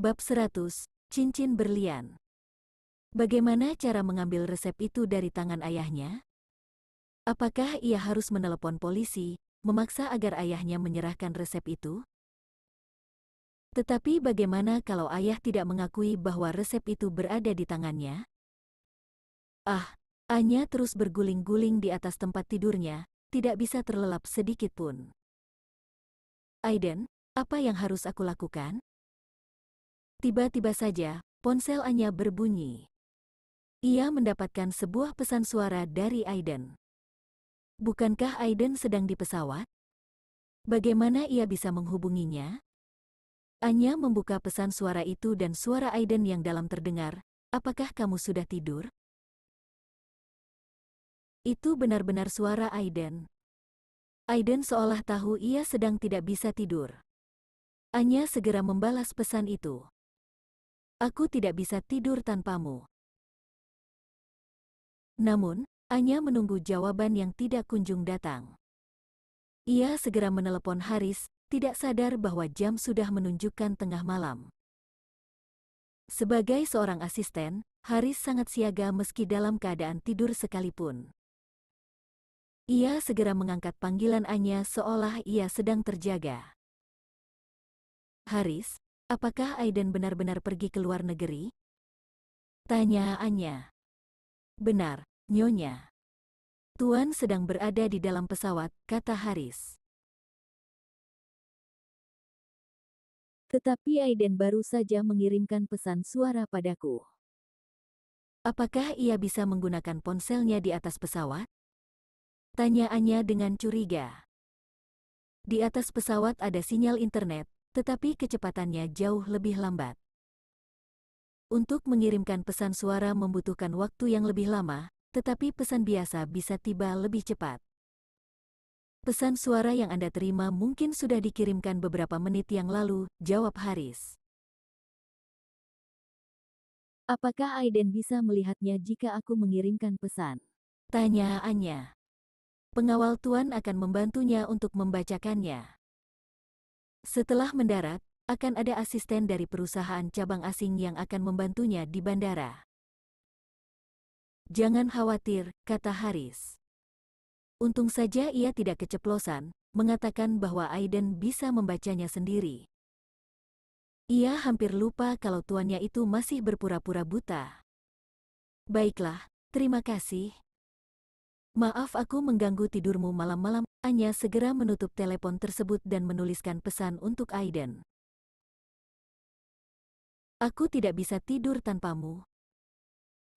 Bab 100, Cincin Berlian Bagaimana cara mengambil resep itu dari tangan ayahnya? Apakah ia harus menelepon polisi, memaksa agar ayahnya menyerahkan resep itu? Tetapi bagaimana kalau ayah tidak mengakui bahwa resep itu berada di tangannya? Ah, Anya terus berguling-guling di atas tempat tidurnya, tidak bisa terlelap sedikit pun. Aiden, apa yang harus aku lakukan? Tiba-tiba saja, ponsel Anya berbunyi. Ia mendapatkan sebuah pesan suara dari Aiden. Bukankah Aiden sedang di pesawat? Bagaimana ia bisa menghubunginya? Anya membuka pesan suara itu dan suara Aiden yang dalam terdengar, apakah kamu sudah tidur? Itu benar-benar suara Aiden. Aiden seolah tahu ia sedang tidak bisa tidur. Anya segera membalas pesan itu. Aku tidak bisa tidur tanpamu. Namun, Anya menunggu jawaban yang tidak kunjung datang. Ia segera menelepon Haris, tidak sadar bahwa jam sudah menunjukkan tengah malam. Sebagai seorang asisten, Haris sangat siaga meski dalam keadaan tidur sekalipun. Ia segera mengangkat panggilan Anya seolah ia sedang terjaga. Haris, Apakah Aiden benar-benar pergi ke luar negeri? Tanya Anya. Benar, Nyonya. Tuan sedang berada di dalam pesawat, kata Haris. Tetapi Aiden baru saja mengirimkan pesan suara padaku. Apakah ia bisa menggunakan ponselnya di atas pesawat? Tanya Anya dengan curiga. Di atas pesawat ada sinyal internet, tetapi kecepatannya jauh lebih lambat. Untuk mengirimkan pesan suara membutuhkan waktu yang lebih lama, tetapi pesan biasa bisa tiba lebih cepat. Pesan suara yang Anda terima mungkin sudah dikirimkan beberapa menit yang lalu, jawab Haris. Apakah Aiden bisa melihatnya jika aku mengirimkan pesan? Tanya Anya. Pengawal Tuan akan membantunya untuk membacakannya. Setelah mendarat, akan ada asisten dari perusahaan cabang asing yang akan membantunya di bandara. Jangan khawatir, kata Haris. Untung saja ia tidak keceplosan, mengatakan bahwa Aiden bisa membacanya sendiri. Ia hampir lupa kalau tuannya itu masih berpura-pura buta. Baiklah, terima kasih, Maaf aku mengganggu tidurmu malam-malam. Anya segera menutup telepon tersebut dan menuliskan pesan untuk Aiden. Aku tidak bisa tidur tanpamu.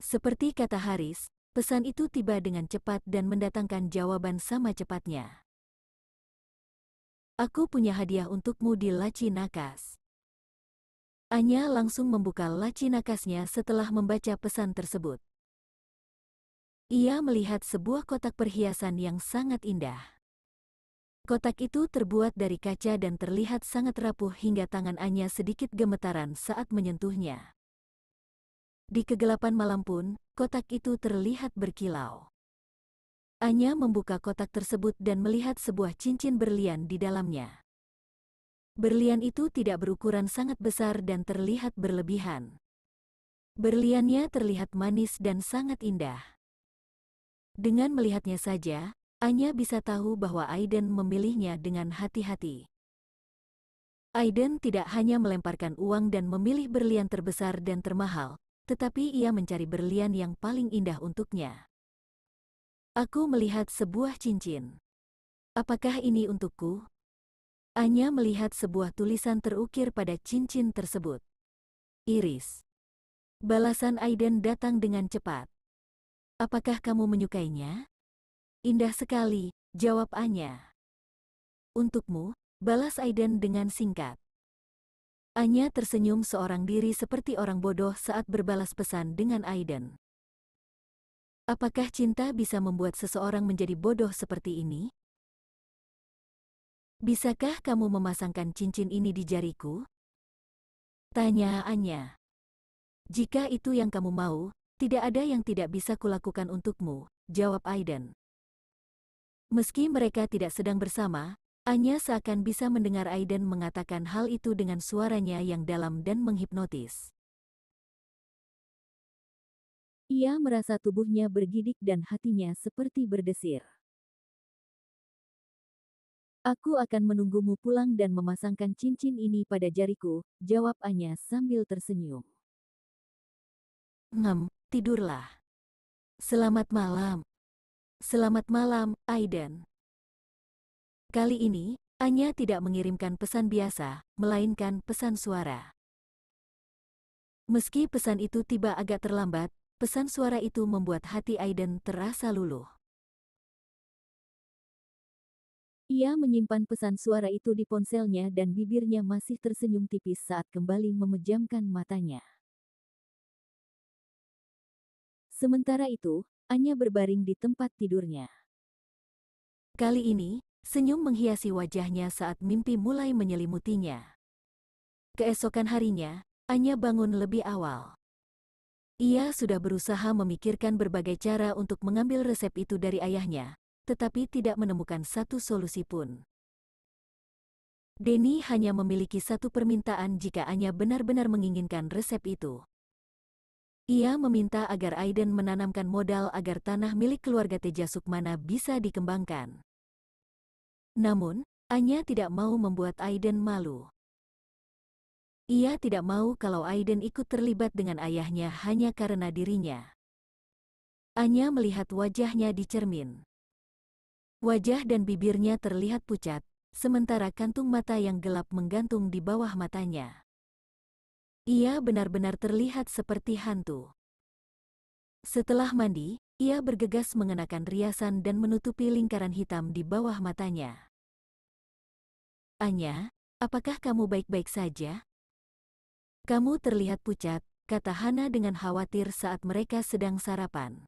Seperti kata Haris, pesan itu tiba dengan cepat dan mendatangkan jawaban sama cepatnya. Aku punya hadiah untukmu di laci nakas. Anya langsung membuka laci nakasnya setelah membaca pesan tersebut. Ia melihat sebuah kotak perhiasan yang sangat indah. Kotak itu terbuat dari kaca dan terlihat sangat rapuh hingga tangan Anya sedikit gemetaran saat menyentuhnya. Di kegelapan malam pun, kotak itu terlihat berkilau. Anya membuka kotak tersebut dan melihat sebuah cincin berlian di dalamnya. Berlian itu tidak berukuran sangat besar dan terlihat berlebihan. Berliannya terlihat manis dan sangat indah. Dengan melihatnya saja, Anya bisa tahu bahwa Aiden memilihnya dengan hati-hati. Aiden tidak hanya melemparkan uang dan memilih berlian terbesar dan termahal, tetapi ia mencari berlian yang paling indah untuknya. Aku melihat sebuah cincin. Apakah ini untukku? Anya melihat sebuah tulisan terukir pada cincin tersebut. Iris. Balasan Aiden datang dengan cepat. Apakah kamu menyukainya? Indah sekali, jawab Anya. Untukmu, balas Aiden dengan singkat. Anya tersenyum seorang diri seperti orang bodoh saat berbalas pesan dengan Aiden. Apakah cinta bisa membuat seseorang menjadi bodoh seperti ini? Bisakah kamu memasangkan cincin ini di jariku? Tanya Anya. Jika itu yang kamu mau, tidak ada yang tidak bisa kulakukan untukmu, jawab Aiden. Meski mereka tidak sedang bersama, Anya seakan bisa mendengar Aiden mengatakan hal itu dengan suaranya yang dalam dan menghipnotis. Ia merasa tubuhnya bergidik dan hatinya seperti berdesir. Aku akan menunggumu pulang dan memasangkan cincin ini pada jariku, jawab Anya sambil tersenyum. Ngem, tidurlah. Selamat malam. Selamat malam, Aiden. Kali ini, Anya tidak mengirimkan pesan biasa, melainkan pesan suara. Meski pesan itu tiba agak terlambat, pesan suara itu membuat hati Aiden terasa luluh. Ia menyimpan pesan suara itu di ponselnya dan bibirnya masih tersenyum tipis saat kembali memejamkan matanya. Sementara itu, Anya berbaring di tempat tidurnya. Kali ini, senyum menghiasi wajahnya saat mimpi mulai menyelimutinya. Keesokan harinya, Anya bangun lebih awal. Ia sudah berusaha memikirkan berbagai cara untuk mengambil resep itu dari ayahnya, tetapi tidak menemukan satu solusi pun. Denny hanya memiliki satu permintaan jika Anya benar-benar menginginkan resep itu. Ia meminta agar Aiden menanamkan modal agar tanah milik keluarga Teja Sukmana bisa dikembangkan. Namun, Anya tidak mau membuat Aiden malu. Ia tidak mau kalau Aiden ikut terlibat dengan ayahnya hanya karena dirinya. Anya melihat wajahnya di cermin. Wajah dan bibirnya terlihat pucat, sementara kantung mata yang gelap menggantung di bawah matanya. Ia benar-benar terlihat seperti hantu. Setelah mandi, ia bergegas mengenakan riasan dan menutupi lingkaran hitam di bawah matanya. Anya, apakah kamu baik-baik saja? Kamu terlihat pucat, kata Hana dengan khawatir saat mereka sedang sarapan.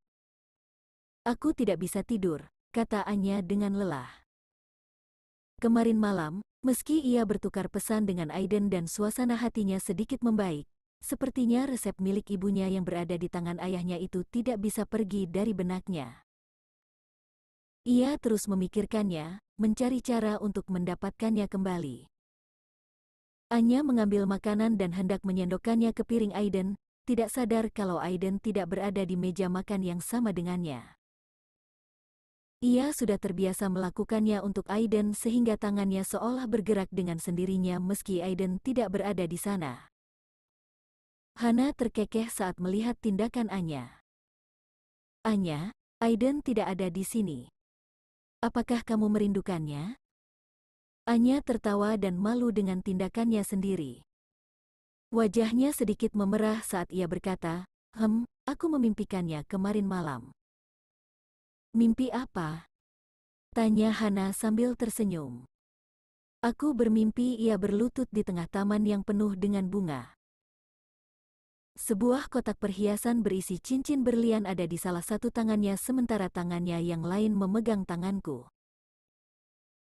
Aku tidak bisa tidur, kata Anya dengan lelah. Kemarin malam, Meski ia bertukar pesan dengan Aiden dan suasana hatinya sedikit membaik, sepertinya resep milik ibunya yang berada di tangan ayahnya itu tidak bisa pergi dari benaknya. Ia terus memikirkannya, mencari cara untuk mendapatkannya kembali. Anya mengambil makanan dan hendak menyendokkannya ke piring Aiden, tidak sadar kalau Aiden tidak berada di meja makan yang sama dengannya. Ia sudah terbiasa melakukannya untuk Aiden sehingga tangannya seolah bergerak dengan sendirinya meski Aiden tidak berada di sana. Hana terkekeh saat melihat tindakan Anya. Anya, Aiden tidak ada di sini. Apakah kamu merindukannya? Anya tertawa dan malu dengan tindakannya sendiri. Wajahnya sedikit memerah saat ia berkata, Hem, aku memimpikannya kemarin malam. Mimpi apa? Tanya Hana sambil tersenyum. Aku bermimpi ia berlutut di tengah taman yang penuh dengan bunga. Sebuah kotak perhiasan berisi cincin berlian ada di salah satu tangannya sementara tangannya yang lain memegang tanganku.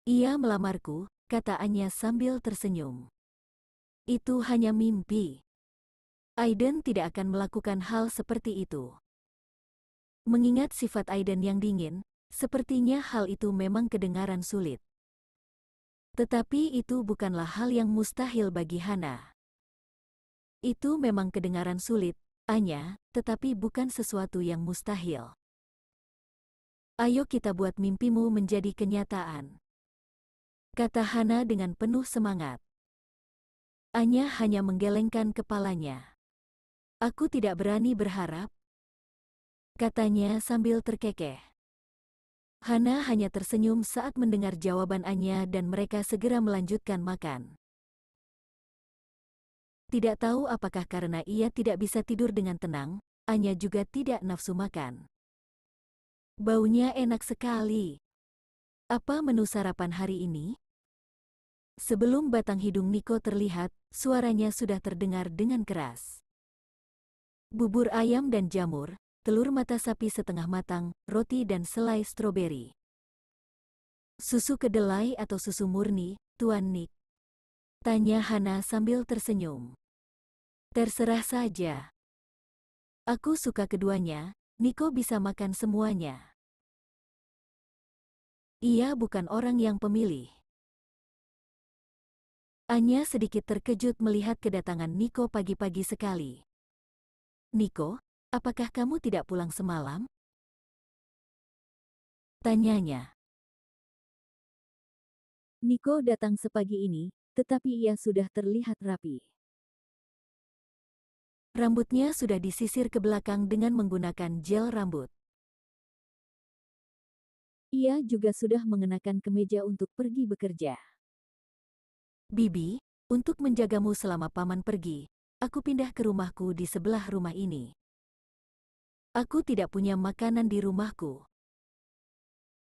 Ia melamarku, kata kataannya sambil tersenyum. Itu hanya mimpi. Aiden tidak akan melakukan hal seperti itu. Mengingat sifat Aiden yang dingin, sepertinya hal itu memang kedengaran sulit. Tetapi itu bukanlah hal yang mustahil bagi Hana. Itu memang kedengaran sulit, Anya, tetapi bukan sesuatu yang mustahil. Ayo kita buat mimpimu menjadi kenyataan. Kata Hana dengan penuh semangat. Anya hanya menggelengkan kepalanya. Aku tidak berani berharap, katanya sambil terkekeh. Hana hanya tersenyum saat mendengar jawaban Anya dan mereka segera melanjutkan makan. Tidak tahu apakah karena ia tidak bisa tidur dengan tenang, Anya juga tidak nafsu makan. Baunya enak sekali. Apa menu sarapan hari ini? Sebelum batang hidung Niko terlihat, suaranya sudah terdengar dengan keras. Bubur ayam dan jamur, telur mata sapi setengah matang, roti dan selai stroberi. Susu kedelai atau susu murni, Tuan Nick? Tanya Hana sambil tersenyum. Terserah saja. Aku suka keduanya, Niko bisa makan semuanya. Ia bukan orang yang pemilih. Anya sedikit terkejut melihat kedatangan Niko pagi-pagi sekali. Niko, Apakah kamu tidak pulang semalam? Tanyanya. Niko datang sepagi ini, tetapi ia sudah terlihat rapi. Rambutnya sudah disisir ke belakang dengan menggunakan gel rambut. Ia juga sudah mengenakan kemeja untuk pergi bekerja. Bibi, untuk menjagamu selama paman pergi, aku pindah ke rumahku di sebelah rumah ini. Aku tidak punya makanan di rumahku.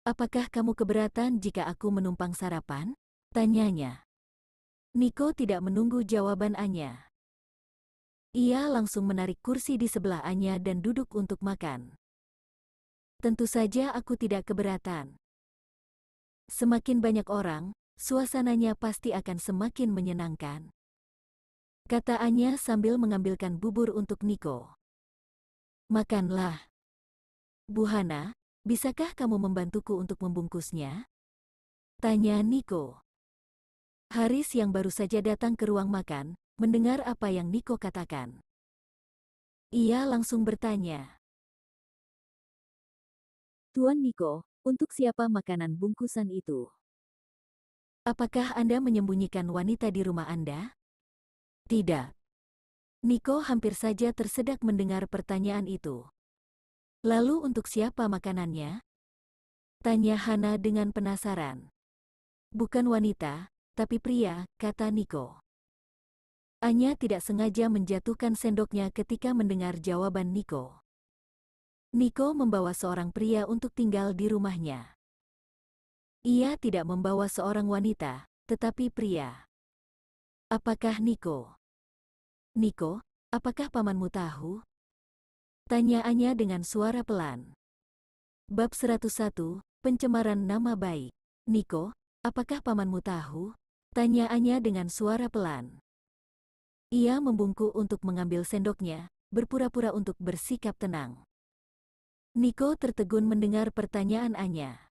Apakah kamu keberatan jika aku menumpang sarapan? Tanyanya. Niko tidak menunggu jawaban Anya. Ia langsung menarik kursi di sebelah Anya dan duduk untuk makan. Tentu saja aku tidak keberatan. Semakin banyak orang, suasananya pasti akan semakin menyenangkan. Kata Anya sambil mengambilkan bubur untuk Niko. Makanlah. Buhana, bisakah kamu membantuku untuk membungkusnya? Tanya Niko. Haris yang baru saja datang ke ruang makan, mendengar apa yang Niko katakan. Ia langsung bertanya. Tuan Niko, untuk siapa makanan bungkusan itu? Apakah Anda menyembunyikan wanita di rumah Anda? Tidak. Niko hampir saja tersedak mendengar pertanyaan itu. Lalu untuk siapa makanannya? Tanya Hana dengan penasaran. Bukan wanita, tapi pria, kata Niko. Anya tidak sengaja menjatuhkan sendoknya ketika mendengar jawaban Niko. Niko membawa seorang pria untuk tinggal di rumahnya. Ia tidak membawa seorang wanita, tetapi pria. Apakah Niko Niko, apakah pamanmu tahu? Tanya Anya dengan suara pelan. Bab 101, Pencemaran Nama Baik. Niko, apakah pamanmu tahu? Tanya Anya dengan suara pelan. Ia membungkuk untuk mengambil sendoknya, berpura-pura untuk bersikap tenang. Niko tertegun mendengar pertanyaan Anya.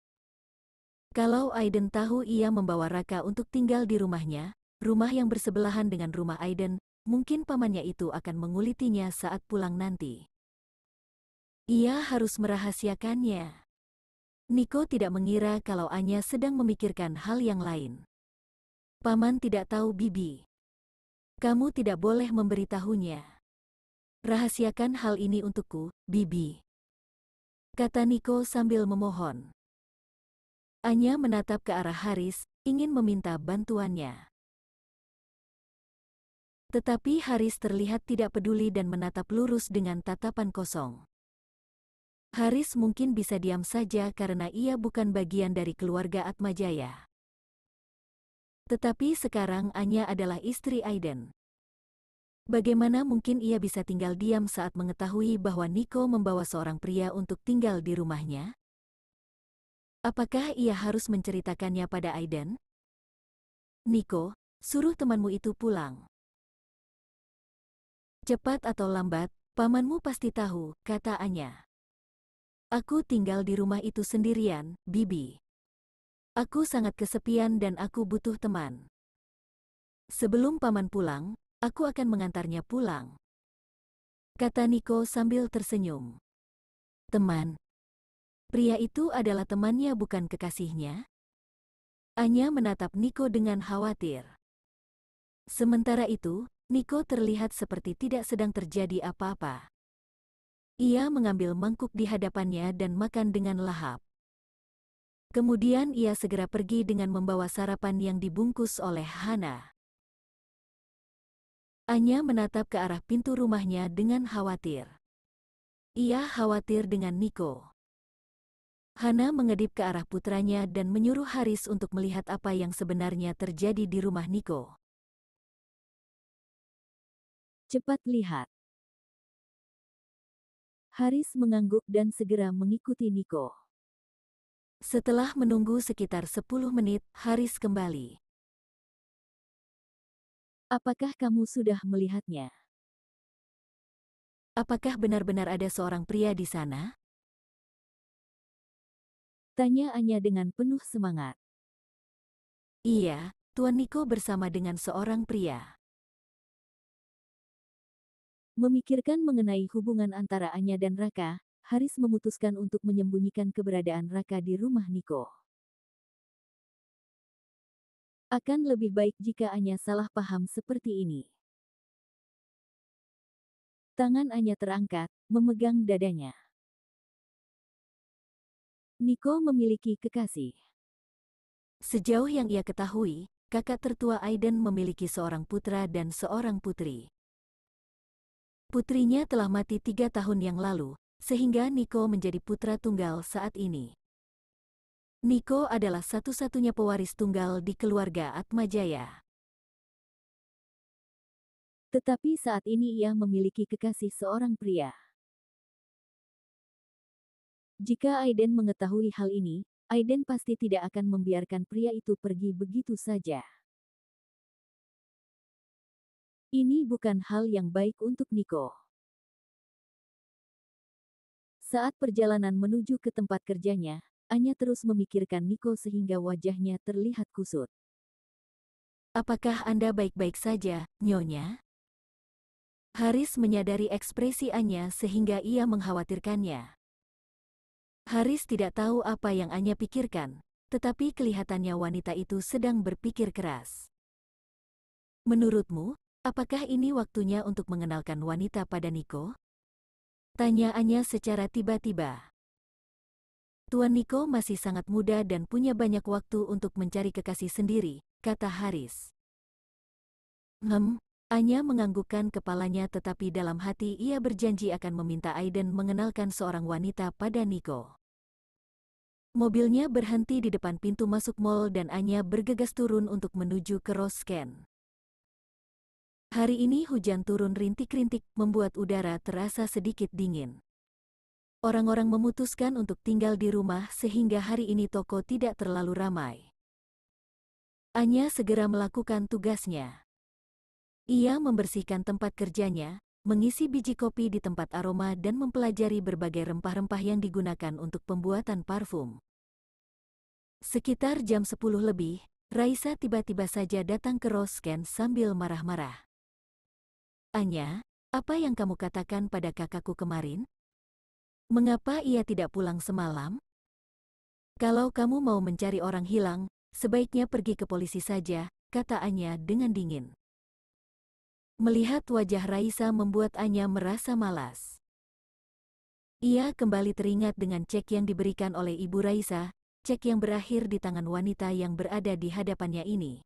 Kalau Aiden tahu ia membawa Raka untuk tinggal di rumahnya, rumah yang bersebelahan dengan rumah Aiden, mungkin pamannya itu akan mengulitinya saat pulang nanti. Ia harus merahasiakannya. Niko tidak mengira kalau Anya sedang memikirkan hal yang lain. Paman tidak tahu Bibi. Kamu tidak boleh memberitahunya. Rahasiakan hal ini untukku, Bibi. Kata Niko sambil memohon. Anya menatap ke arah Haris, ingin meminta bantuannya. Tetapi Haris terlihat tidak peduli dan menatap lurus dengan tatapan kosong. Haris mungkin bisa diam saja karena ia bukan bagian dari keluarga Atmajaya. Tetapi sekarang Anya adalah istri Aiden. Bagaimana mungkin ia bisa tinggal diam saat mengetahui bahwa Nico membawa seorang pria untuk tinggal di rumahnya? Apakah ia harus menceritakannya pada Aiden? Nico, suruh temanmu itu pulang. Cepat atau lambat, pamanmu pasti tahu, kata Anya. Aku tinggal di rumah itu sendirian, Bibi. Aku sangat kesepian dan aku butuh teman. Sebelum paman pulang, aku akan mengantarnya pulang. Kata Niko sambil tersenyum. Teman. Pria itu adalah temannya bukan kekasihnya? Anya menatap Niko dengan khawatir. Sementara itu, Niko terlihat seperti tidak sedang terjadi apa-apa. Ia mengambil mangkuk di hadapannya dan makan dengan lahap. Kemudian ia segera pergi dengan membawa sarapan yang dibungkus oleh Hana. Anya menatap ke arah pintu rumahnya dengan khawatir. Ia khawatir dengan Niko. Hana mengedip ke arah putranya dan menyuruh Haris untuk melihat apa yang sebenarnya terjadi di rumah Niko. Cepat lihat. Haris mengangguk dan segera mengikuti Niko. Setelah menunggu sekitar 10 menit, Haris kembali. Apakah kamu sudah melihatnya? Apakah benar-benar ada seorang pria di sana? Tanya Anya dengan penuh semangat. Iya, Tuan Niko bersama dengan seorang pria. Memikirkan mengenai hubungan antara Anya dan Raka, Haris memutuskan untuk menyembunyikan keberadaan Raka di rumah Niko. Akan lebih baik jika Anya salah paham seperti ini. Tangan Anya terangkat, memegang dadanya. Niko memiliki kekasih. Sejauh yang ia ketahui, kakak tertua Aiden memiliki seorang putra dan seorang putri. Putrinya telah mati tiga tahun yang lalu, sehingga Niko menjadi putra tunggal saat ini. Niko adalah satu-satunya pewaris tunggal di keluarga Atmajaya. Tetapi saat ini ia memiliki kekasih seorang pria. Jika Aiden mengetahui hal ini, Aiden pasti tidak akan membiarkan pria itu pergi begitu saja. Ini bukan hal yang baik untuk Niko. Saat perjalanan menuju ke tempat kerjanya, Anya terus memikirkan Niko sehingga wajahnya terlihat kusut. Apakah Anda baik-baik saja, Nyonya? Haris menyadari ekspresi Anya sehingga ia mengkhawatirkannya. Haris tidak tahu apa yang Anya pikirkan, tetapi kelihatannya wanita itu sedang berpikir keras. Menurutmu, Apakah ini waktunya untuk mengenalkan wanita pada Niko? Anya secara tiba-tiba. Tuan Niko masih sangat muda dan punya banyak waktu untuk mencari kekasih sendiri, kata Haris. Hmm. Anya menganggukkan kepalanya tetapi dalam hati ia berjanji akan meminta Aiden mengenalkan seorang wanita pada Niko. Mobilnya berhenti di depan pintu masuk mall dan Anya bergegas turun untuk menuju ke Rosken. Hari ini hujan turun rintik-rintik membuat udara terasa sedikit dingin. Orang-orang memutuskan untuk tinggal di rumah sehingga hari ini toko tidak terlalu ramai. Anya segera melakukan tugasnya. Ia membersihkan tempat kerjanya, mengisi biji kopi di tempat aroma dan mempelajari berbagai rempah-rempah yang digunakan untuk pembuatan parfum. Sekitar jam 10 lebih, Raisa tiba-tiba saja datang ke Rosken sambil marah-marah. Anya, apa yang kamu katakan pada kakakku kemarin? Mengapa ia tidak pulang semalam? Kalau kamu mau mencari orang hilang, sebaiknya pergi ke polisi saja, kata Anya dengan dingin. Melihat wajah Raisa membuat Anya merasa malas. Ia kembali teringat dengan cek yang diberikan oleh Ibu Raisa, cek yang berakhir di tangan wanita yang berada di hadapannya ini.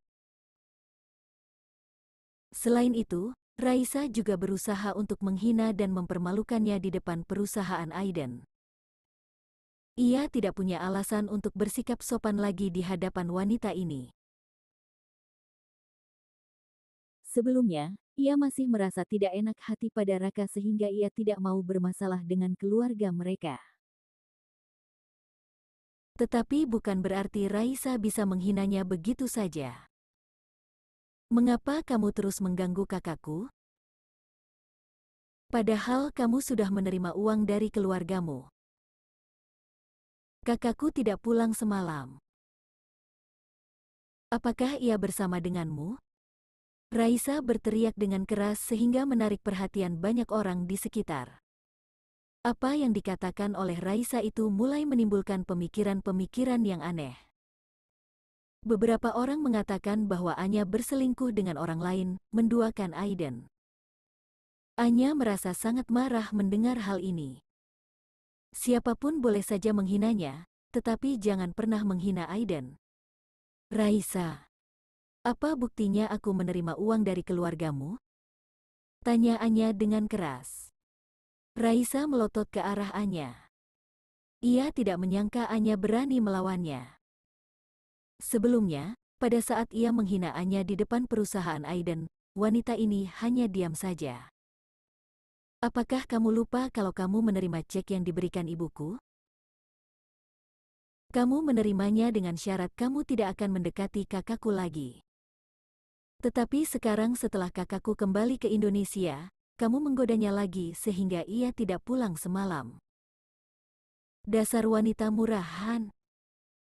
Selain itu, Raisa juga berusaha untuk menghina dan mempermalukannya di depan perusahaan Aiden. Ia tidak punya alasan untuk bersikap sopan lagi di hadapan wanita ini. Sebelumnya, ia masih merasa tidak enak hati pada Raka sehingga ia tidak mau bermasalah dengan keluarga mereka. Tetapi bukan berarti Raisa bisa menghinanya begitu saja. Mengapa kamu terus mengganggu kakakku? Padahal kamu sudah menerima uang dari keluargamu. Kakakku tidak pulang semalam. Apakah ia bersama denganmu? Raisa berteriak dengan keras sehingga menarik perhatian banyak orang di sekitar. Apa yang dikatakan oleh Raisa itu mulai menimbulkan pemikiran-pemikiran yang aneh. Beberapa orang mengatakan bahwa Anya berselingkuh dengan orang lain, menduakan Aiden. Anya merasa sangat marah mendengar hal ini. Siapapun boleh saja menghinanya, tetapi jangan pernah menghina Aiden. Raisa, apa buktinya aku menerima uang dari keluargamu? Tanya Anya dengan keras. Raisa melotot ke arah Anya. Ia tidak menyangka Anya berani melawannya. Sebelumnya, pada saat ia menghinaannya di depan perusahaan Aiden, wanita ini hanya diam saja. Apakah kamu lupa kalau kamu menerima cek yang diberikan ibuku? Kamu menerimanya dengan syarat kamu tidak akan mendekati kakakku lagi. Tetapi sekarang setelah kakakku kembali ke Indonesia, kamu menggodanya lagi sehingga ia tidak pulang semalam. Dasar wanita murahan.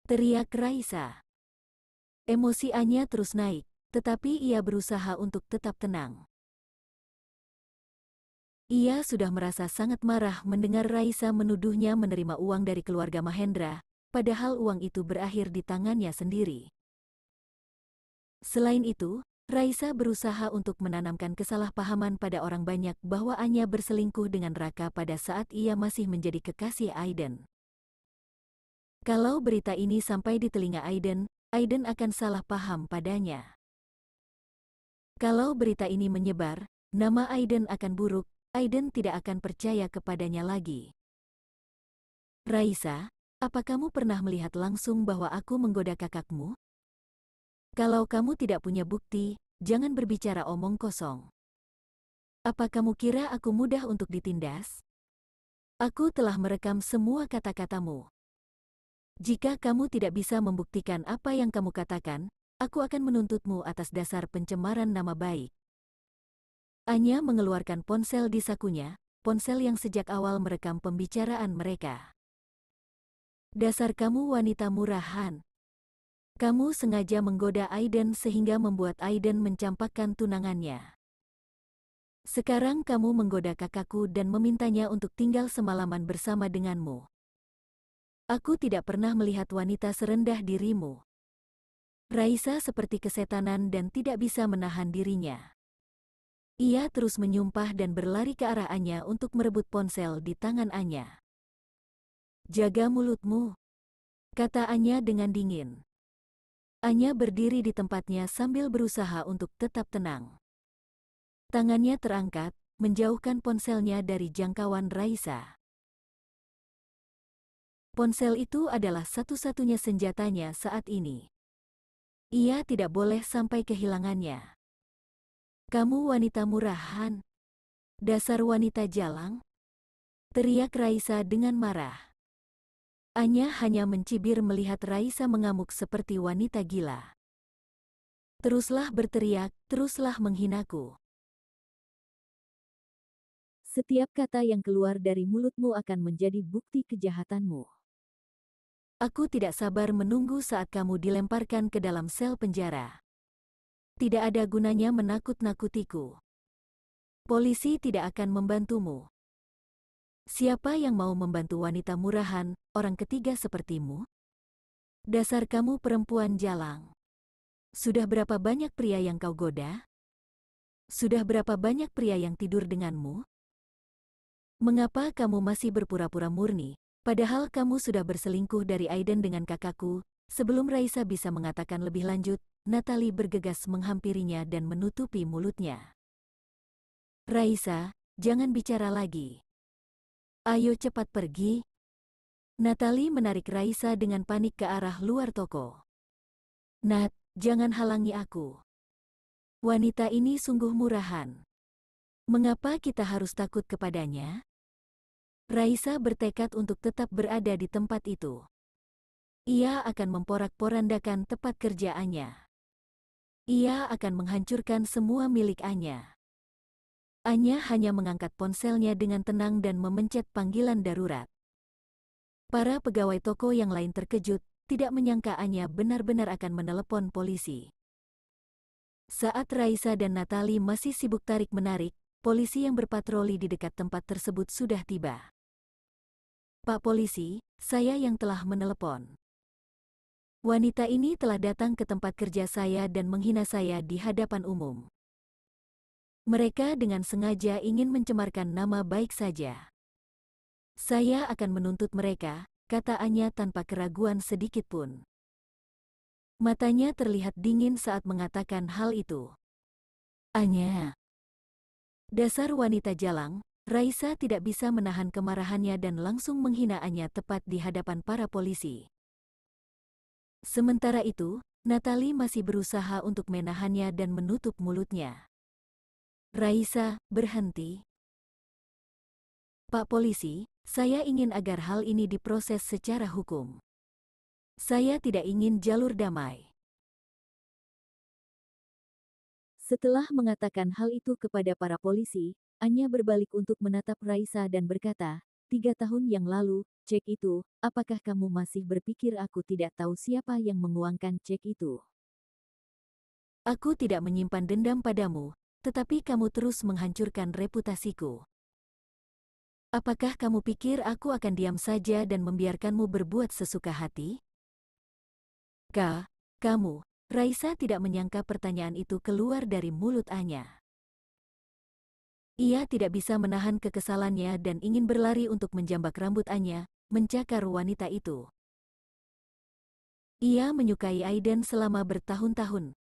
Teriak Raisa. Emosi Anya terus naik, tetapi ia berusaha untuk tetap tenang. Ia sudah merasa sangat marah mendengar Raisa menuduhnya menerima uang dari keluarga Mahendra, padahal uang itu berakhir di tangannya sendiri. Selain itu, Raisa berusaha untuk menanamkan kesalahpahaman pada orang banyak bahwa Anya berselingkuh dengan Raka pada saat ia masih menjadi kekasih Aiden. Kalau berita ini sampai di telinga Aiden, Aiden akan salah paham padanya. Kalau berita ini menyebar, nama Aiden akan buruk, Aiden tidak akan percaya kepadanya lagi. Raisa, apa kamu pernah melihat langsung bahwa aku menggoda kakakmu? Kalau kamu tidak punya bukti, jangan berbicara omong kosong. Apa kamu kira aku mudah untuk ditindas? Aku telah merekam semua kata-katamu. Jika kamu tidak bisa membuktikan apa yang kamu katakan, aku akan menuntutmu atas dasar pencemaran nama baik. Anya mengeluarkan ponsel di sakunya, ponsel yang sejak awal merekam pembicaraan mereka. Dasar kamu wanita murahan. Kamu sengaja menggoda Aiden sehingga membuat Aiden mencampakkan tunangannya. Sekarang kamu menggoda kakakku dan memintanya untuk tinggal semalaman bersama denganmu. Aku tidak pernah melihat wanita serendah dirimu. Raisa seperti kesetanan dan tidak bisa menahan dirinya. Ia terus menyumpah dan berlari ke arah Anya untuk merebut ponsel di tangan Anya. Jaga mulutmu, kata Anya dengan dingin. Anya berdiri di tempatnya sambil berusaha untuk tetap tenang. Tangannya terangkat, menjauhkan ponselnya dari jangkauan Raisa. Ponsel itu adalah satu-satunya senjatanya saat ini. Ia tidak boleh sampai kehilangannya. Kamu wanita murahan. Dasar wanita jalang. Teriak Raisa dengan marah. Anya hanya mencibir melihat Raisa mengamuk seperti wanita gila. Teruslah berteriak, teruslah menghinaku. Setiap kata yang keluar dari mulutmu akan menjadi bukti kejahatanmu. Aku tidak sabar menunggu saat kamu dilemparkan ke dalam sel penjara. Tidak ada gunanya menakut-nakutiku. Polisi tidak akan membantumu. Siapa yang mau membantu wanita murahan, orang ketiga sepertimu? Dasar kamu perempuan jalang. Sudah berapa banyak pria yang kau goda? Sudah berapa banyak pria yang tidur denganmu? Mengapa kamu masih berpura-pura murni, Padahal kamu sudah berselingkuh dari Aiden dengan kakakku, sebelum Raisa bisa mengatakan lebih lanjut, Natalie bergegas menghampirinya dan menutupi mulutnya. Raisa, jangan bicara lagi. Ayo cepat pergi. Natalie menarik Raisa dengan panik ke arah luar toko. Nat, jangan halangi aku. Wanita ini sungguh murahan. Mengapa kita harus takut kepadanya? Raisa bertekad untuk tetap berada di tempat itu. Ia akan memporak-porandakan tempat kerjaannya. Ia akan menghancurkan semua milik Anya. Anya hanya mengangkat ponselnya dengan tenang dan memencet panggilan darurat. Para pegawai toko yang lain terkejut, tidak menyangka Anya benar-benar akan menelepon polisi. Saat Raisa dan Natali masih sibuk tarik-menarik, polisi yang berpatroli di dekat tempat tersebut sudah tiba. Pak Polisi, saya yang telah menelepon. Wanita ini telah datang ke tempat kerja saya dan menghina saya di hadapan umum. Mereka dengan sengaja ingin mencemarkan nama baik saja. Saya akan menuntut mereka, kata Anya tanpa keraguan sedikit pun. Matanya terlihat dingin saat mengatakan hal itu. Anya. Dasar wanita jalang, Raisa tidak bisa menahan kemarahannya dan langsung menghinaannya tepat di hadapan para polisi. Sementara itu, Natali masih berusaha untuk menahannya dan menutup mulutnya. Raisa, berhenti. Pak Polisi, saya ingin agar hal ini diproses secara hukum. Saya tidak ingin jalur damai. Setelah mengatakan hal itu kepada para polisi, Anya berbalik untuk menatap Raisa dan berkata, Tiga tahun yang lalu, cek itu, apakah kamu masih berpikir aku tidak tahu siapa yang menguangkan cek itu? Aku tidak menyimpan dendam padamu, tetapi kamu terus menghancurkan reputasiku. Apakah kamu pikir aku akan diam saja dan membiarkanmu berbuat sesuka hati? Ka, kamu, Raisa tidak menyangka pertanyaan itu keluar dari mulut Anya. Ia tidak bisa menahan kekesalannya dan ingin berlari untuk menjambak rambut Anya, mencakar wanita itu. Ia menyukai Aiden selama bertahun-tahun.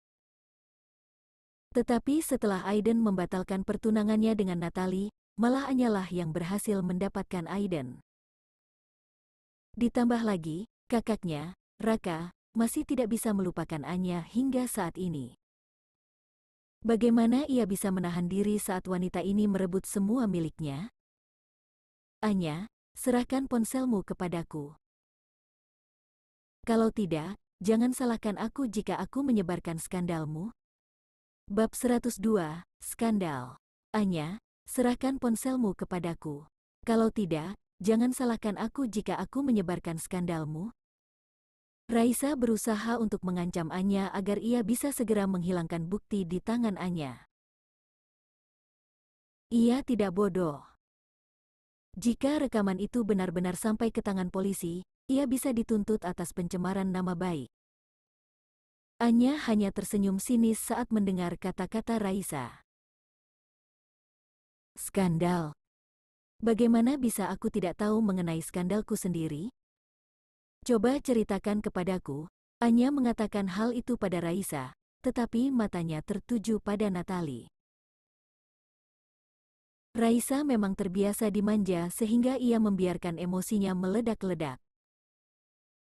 Tetapi setelah Aiden membatalkan pertunangannya dengan Natalie, malah Anyalah yang berhasil mendapatkan Aiden. Ditambah lagi, kakaknya, Raka, masih tidak bisa melupakan Anya hingga saat ini. Bagaimana ia bisa menahan diri saat wanita ini merebut semua miliknya? Anya, serahkan ponselmu kepadaku. Kalau tidak, jangan salahkan aku jika aku menyebarkan skandalmu. Bab 102, Skandal. Anya, serahkan ponselmu kepadaku. Kalau tidak, jangan salahkan aku jika aku menyebarkan skandalmu. Raisa berusaha untuk mengancam Anya agar ia bisa segera menghilangkan bukti di tangan Anya. Ia tidak bodoh. Jika rekaman itu benar-benar sampai ke tangan polisi, ia bisa dituntut atas pencemaran nama baik. Anya hanya tersenyum sinis saat mendengar kata-kata Raisa. Skandal. Bagaimana bisa aku tidak tahu mengenai skandalku sendiri? Coba ceritakan kepadaku, Anya mengatakan hal itu pada Raisa, tetapi matanya tertuju pada Natali. Raisa memang terbiasa dimanja sehingga ia membiarkan emosinya meledak-ledak.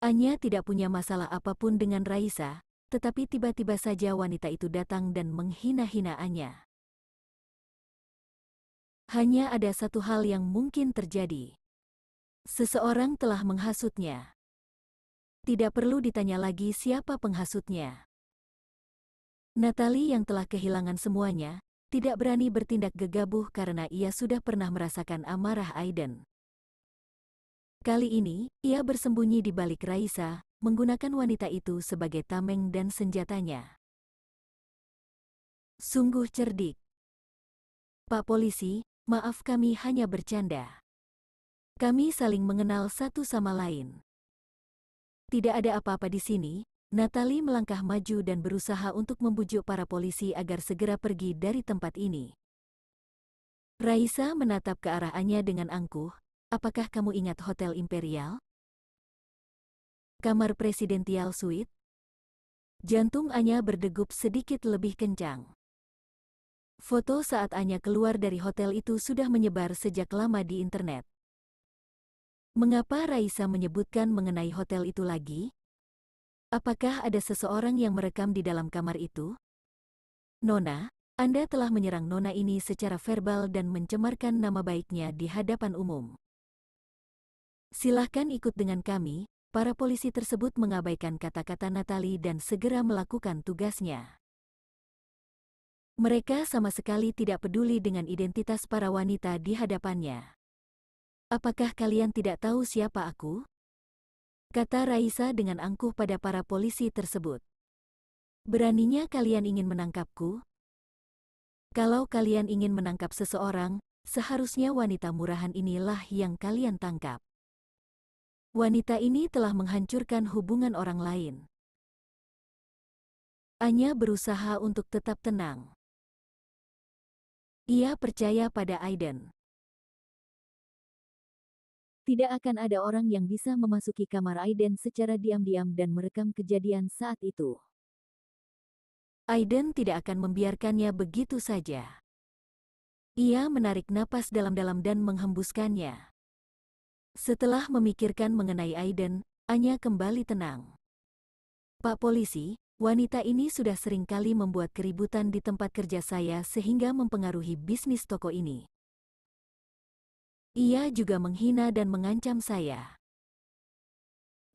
Anya tidak punya masalah apapun dengan Raisa, tetapi tiba-tiba saja wanita itu datang dan menghina-hina Anya. Hanya ada satu hal yang mungkin terjadi. Seseorang telah menghasutnya. Tidak perlu ditanya lagi siapa penghasutnya. Natalie yang telah kehilangan semuanya, tidak berani bertindak gegabah karena ia sudah pernah merasakan amarah Aiden. Kali ini, ia bersembunyi di balik Raisa, menggunakan wanita itu sebagai tameng dan senjatanya. Sungguh cerdik. Pak Polisi, maaf kami hanya bercanda. Kami saling mengenal satu sama lain. Tidak ada apa-apa di sini, Natalie melangkah maju dan berusaha untuk membujuk para polisi agar segera pergi dari tempat ini. Raisa menatap ke arah Anya dengan angkuh, apakah kamu ingat Hotel Imperial? Kamar Presidential Suite? Jantung Anya berdegup sedikit lebih kencang. Foto saat Anya keluar dari hotel itu sudah menyebar sejak lama di internet. Mengapa Raisa menyebutkan mengenai hotel itu lagi? Apakah ada seseorang yang merekam di dalam kamar itu? Nona, Anda telah menyerang Nona ini secara verbal dan mencemarkan nama baiknya di hadapan umum. Silahkan ikut dengan kami, para polisi tersebut mengabaikan kata-kata Natali dan segera melakukan tugasnya. Mereka sama sekali tidak peduli dengan identitas para wanita di hadapannya. Apakah kalian tidak tahu siapa aku? Kata Raisa dengan angkuh pada para polisi tersebut. Beraninya kalian ingin menangkapku? Kalau kalian ingin menangkap seseorang, seharusnya wanita murahan inilah yang kalian tangkap. Wanita ini telah menghancurkan hubungan orang lain. Anya berusaha untuk tetap tenang. Ia percaya pada Aiden. Tidak akan ada orang yang bisa memasuki kamar Aiden secara diam-diam dan merekam kejadian saat itu. Aiden tidak akan membiarkannya begitu saja. Ia menarik napas dalam-dalam dan menghembuskannya. Setelah memikirkan mengenai Aiden, Anya kembali tenang. Pak polisi, wanita ini sudah sering kali membuat keributan di tempat kerja saya sehingga mempengaruhi bisnis toko ini. Ia juga menghina dan mengancam saya.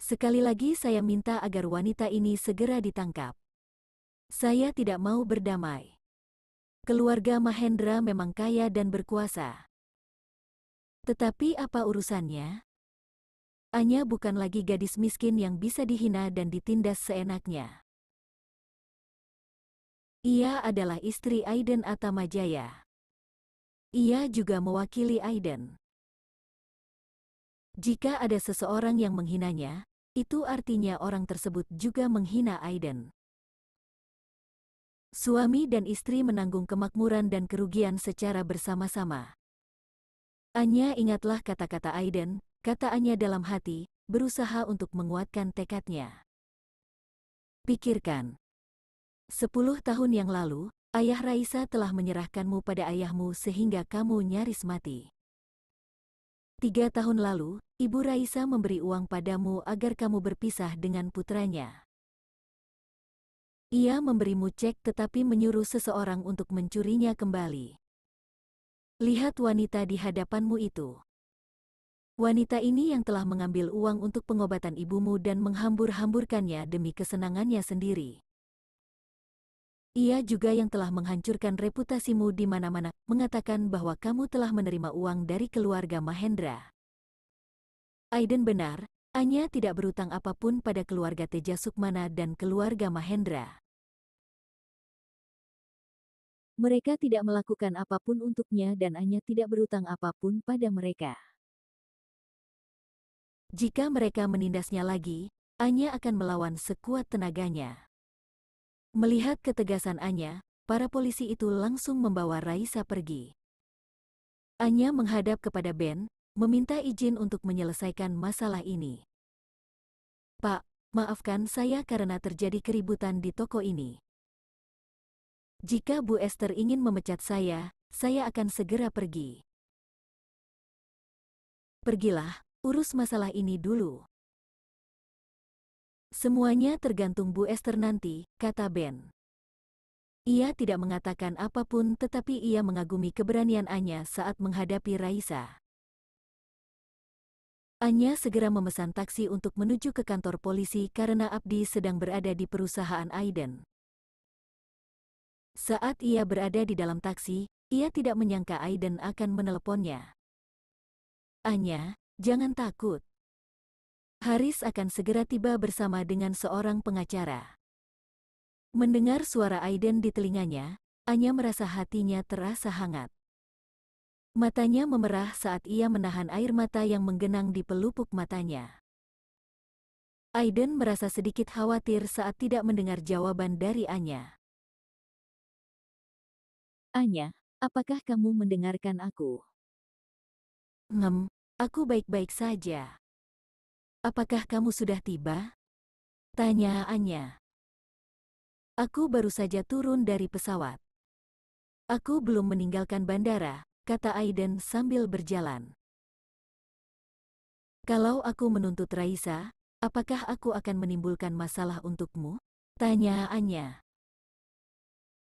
Sekali lagi saya minta agar wanita ini segera ditangkap. Saya tidak mau berdamai. Keluarga Mahendra memang kaya dan berkuasa. Tetapi apa urusannya? Anya bukan lagi gadis miskin yang bisa dihina dan ditindas seenaknya. Ia adalah istri Aiden Atamajaya. Ia juga mewakili Aiden. Jika ada seseorang yang menghinanya, itu artinya orang tersebut juga menghina Aiden. Suami dan istri menanggung kemakmuran dan kerugian secara bersama-sama. Anya ingatlah kata-kata Aiden, kata Anya dalam hati, berusaha untuk menguatkan tekadnya. Pikirkan. Sepuluh tahun yang lalu, ayah Raisa telah menyerahkanmu pada ayahmu sehingga kamu nyaris mati. Tiga tahun lalu, Ibu Raisa memberi uang padamu agar kamu berpisah dengan putranya. Ia memberimu cek tetapi menyuruh seseorang untuk mencurinya kembali. Lihat wanita di hadapanmu itu. Wanita ini yang telah mengambil uang untuk pengobatan ibumu dan menghambur-hamburkannya demi kesenangannya sendiri. Ia juga yang telah menghancurkan reputasimu di mana-mana, mengatakan bahwa kamu telah menerima uang dari keluarga Mahendra. Aiden benar, Anya tidak berutang apapun pada keluarga Teja Sukmana dan keluarga Mahendra. Mereka tidak melakukan apapun untuknya dan Anya tidak berutang apapun pada mereka. Jika mereka menindasnya lagi, Anya akan melawan sekuat tenaganya. Melihat ketegasan Anya, para polisi itu langsung membawa Raisa pergi. Anya menghadap kepada Ben, meminta izin untuk menyelesaikan masalah ini. Pak, maafkan saya karena terjadi keributan di toko ini. Jika Bu Esther ingin memecat saya, saya akan segera pergi. Pergilah, urus masalah ini dulu. Semuanya tergantung Bu Esther nanti, kata Ben. Ia tidak mengatakan apapun tetapi ia mengagumi keberanian Anya saat menghadapi Raisa. Anya segera memesan taksi untuk menuju ke kantor polisi karena Abdi sedang berada di perusahaan Aiden. Saat ia berada di dalam taksi, ia tidak menyangka Aiden akan meneleponnya. Anya, jangan takut. Haris akan segera tiba bersama dengan seorang pengacara. Mendengar suara Aiden di telinganya, Anya merasa hatinya terasa hangat. Matanya memerah saat ia menahan air mata yang menggenang di pelupuk matanya. Aiden merasa sedikit khawatir saat tidak mendengar jawaban dari Anya. Anya, apakah kamu mendengarkan aku? Ngem, aku baik-baik saja. Apakah kamu sudah tiba? Tanya Anya. Aku baru saja turun dari pesawat. Aku belum meninggalkan bandara, kata Aiden sambil berjalan. Kalau aku menuntut Raisa, apakah aku akan menimbulkan masalah untukmu? Tanya Anya.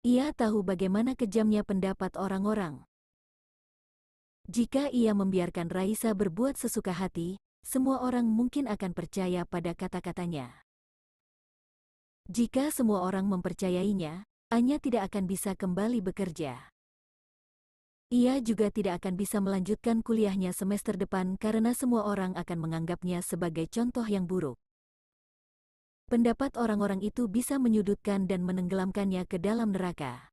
Ia tahu bagaimana kejamnya pendapat orang-orang. Jika ia membiarkan Raisa berbuat sesuka hati, semua orang mungkin akan percaya pada kata-katanya. Jika semua orang mempercayainya, Anya tidak akan bisa kembali bekerja. Ia juga tidak akan bisa melanjutkan kuliahnya semester depan karena semua orang akan menganggapnya sebagai contoh yang buruk. Pendapat orang-orang itu bisa menyudutkan dan menenggelamkannya ke dalam neraka.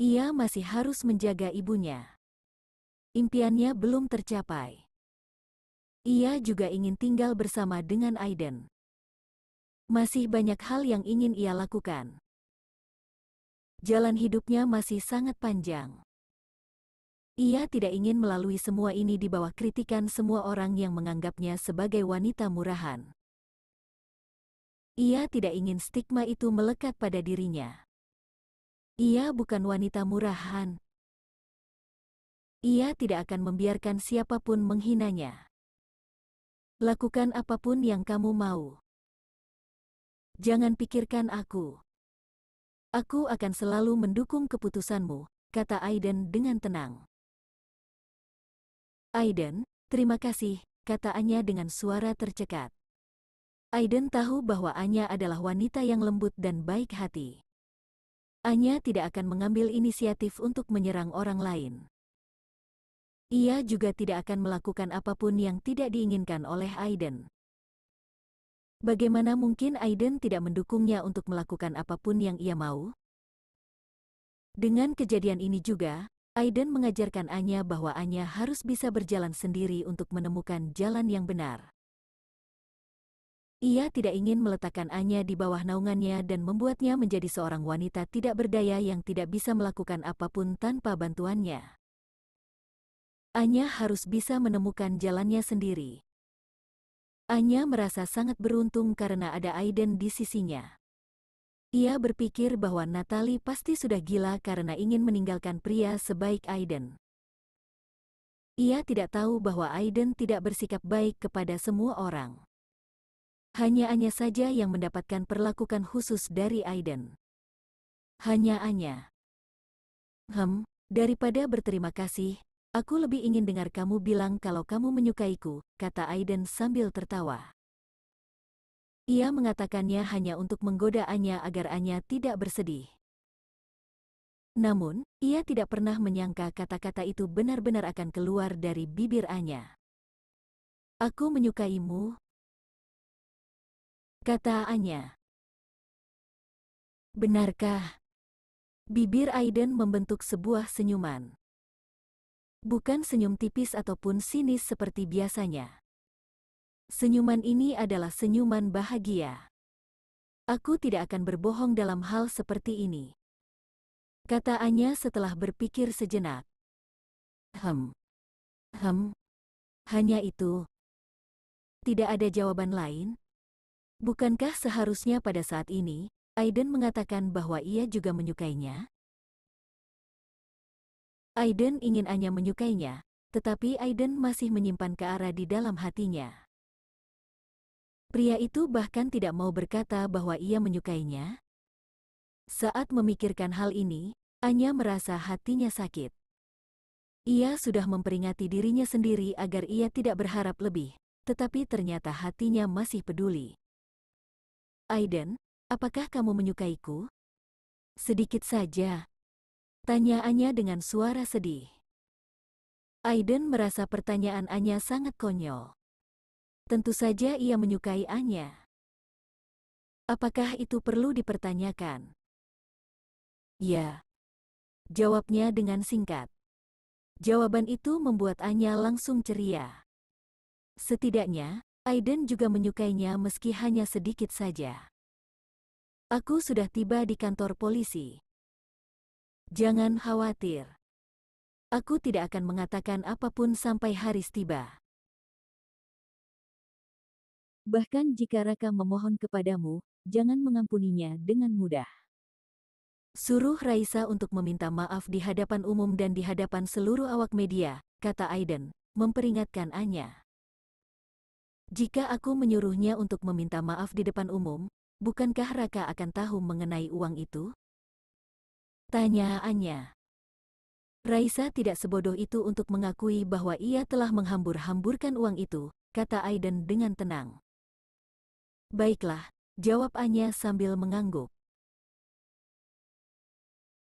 Ia masih harus menjaga ibunya. Impiannya belum tercapai. Ia juga ingin tinggal bersama dengan Aiden. Masih banyak hal yang ingin ia lakukan. Jalan hidupnya masih sangat panjang. Ia tidak ingin melalui semua ini di bawah kritikan semua orang yang menganggapnya sebagai wanita murahan. Ia tidak ingin stigma itu melekat pada dirinya. Ia bukan wanita murahan. Ia tidak akan membiarkan siapapun menghinanya. Lakukan apapun yang kamu mau. Jangan pikirkan aku. Aku akan selalu mendukung keputusanmu, kata Aiden dengan tenang. Aiden, terima kasih, kata Anya dengan suara tercekat. Aiden tahu bahwa Anya adalah wanita yang lembut dan baik hati. Anya tidak akan mengambil inisiatif untuk menyerang orang lain. Ia juga tidak akan melakukan apapun yang tidak diinginkan oleh Aiden. Bagaimana mungkin Aiden tidak mendukungnya untuk melakukan apapun yang ia mau? Dengan kejadian ini juga, Aiden mengajarkan Anya bahwa Anya harus bisa berjalan sendiri untuk menemukan jalan yang benar. Ia tidak ingin meletakkan Anya di bawah naungannya dan membuatnya menjadi seorang wanita tidak berdaya yang tidak bisa melakukan apapun tanpa bantuannya. Anya harus bisa menemukan jalannya sendiri. Anya merasa sangat beruntung karena ada Aiden di sisinya. Ia berpikir bahwa Natalie pasti sudah gila karena ingin meninggalkan pria sebaik Aiden. Ia tidak tahu bahwa Aiden tidak bersikap baik kepada semua orang. Hanya Anya saja yang mendapatkan perlakukan khusus dari Aiden. Hanya Anya. Hem, daripada berterima kasih, Aku lebih ingin dengar kamu bilang kalau kamu menyukaiku, kata Aiden sambil tertawa. Ia mengatakannya hanya untuk menggoda Anya agar Anya tidak bersedih. Namun, ia tidak pernah menyangka kata-kata itu benar-benar akan keluar dari bibir Anya. Aku menyukaimu, kata Anya. Benarkah? Bibir Aiden membentuk sebuah senyuman bukan senyum tipis ataupun sinis seperti biasanya. Senyuman ini adalah senyuman bahagia. Aku tidak akan berbohong dalam hal seperti ini. Kata Anya setelah berpikir sejenak. Hem. Hem. Hanya itu. Tidak ada jawaban lain? Bukankah seharusnya pada saat ini, Aiden mengatakan bahwa ia juga menyukainya? Aiden ingin Anya menyukainya, tetapi Aiden masih menyimpan ke arah di dalam hatinya. Pria itu bahkan tidak mau berkata bahwa ia menyukainya. Saat memikirkan hal ini, Anya merasa hatinya sakit. Ia sudah memperingati dirinya sendiri agar ia tidak berharap lebih, tetapi ternyata hatinya masih peduli. Aiden, apakah kamu menyukaiku? Sedikit saja, tanya Anya dengan suara sedih. Aiden merasa pertanyaan Anya sangat konyol. Tentu saja ia menyukai Anya. Apakah itu perlu dipertanyakan? Ya. Jawabnya dengan singkat. Jawaban itu membuat Anya langsung ceria. Setidaknya, Aiden juga menyukainya meski hanya sedikit saja. Aku sudah tiba di kantor polisi. Jangan khawatir. Aku tidak akan mengatakan apapun sampai hari tiba. Bahkan jika Raka memohon kepadamu, jangan mengampuninya dengan mudah. Suruh Raisa untuk meminta maaf di hadapan umum dan di hadapan seluruh awak media, kata Aiden, memperingatkan Anya. Jika aku menyuruhnya untuk meminta maaf di depan umum, bukankah Raka akan tahu mengenai uang itu? Tanya Anya. Raisa tidak sebodoh itu untuk mengakui bahwa ia telah menghambur-hamburkan uang itu, kata Aiden dengan tenang. Baiklah, jawab Anya sambil mengangguk.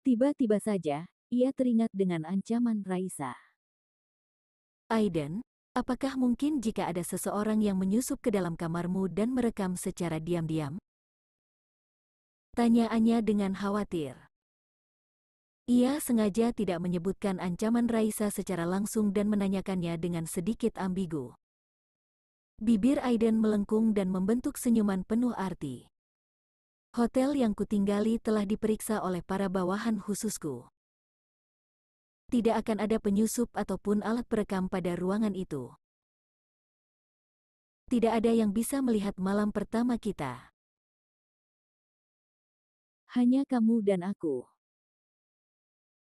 Tiba-tiba saja, ia teringat dengan ancaman Raisa. Aiden, apakah mungkin jika ada seseorang yang menyusup ke dalam kamarmu dan merekam secara diam-diam? Tanya Anya dengan khawatir. Ia sengaja tidak menyebutkan ancaman Raisa secara langsung dan menanyakannya dengan sedikit ambigu. Bibir Aiden melengkung dan membentuk senyuman penuh arti. Hotel yang kutinggali telah diperiksa oleh para bawahan khususku. Tidak akan ada penyusup ataupun alat perekam pada ruangan itu. Tidak ada yang bisa melihat malam pertama kita. Hanya kamu dan aku.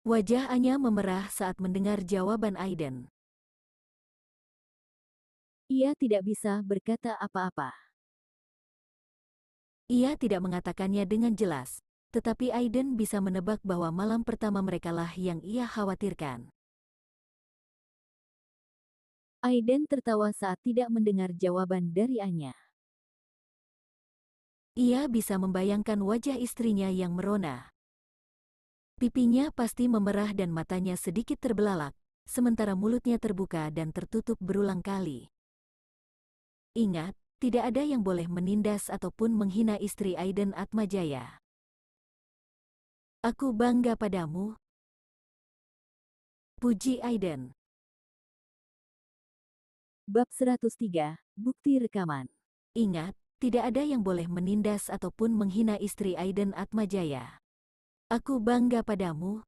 Wajah Anya memerah saat mendengar jawaban Aiden. Ia tidak bisa berkata apa-apa. Ia tidak mengatakannya dengan jelas, tetapi Aiden bisa menebak bahwa malam pertama merekalah yang ia khawatirkan. Aiden tertawa saat tidak mendengar jawaban dari Anya. Ia bisa membayangkan wajah istrinya yang merona, Pipinya pasti memerah dan matanya sedikit terbelalak, sementara mulutnya terbuka dan tertutup berulang kali. Ingat, tidak ada yang boleh menindas ataupun menghina istri Aiden Atmajaya. Aku bangga padamu. Puji Aiden. Bab 103, Bukti Rekaman Ingat, tidak ada yang boleh menindas ataupun menghina istri Aiden Atmajaya. Aku bangga padamu.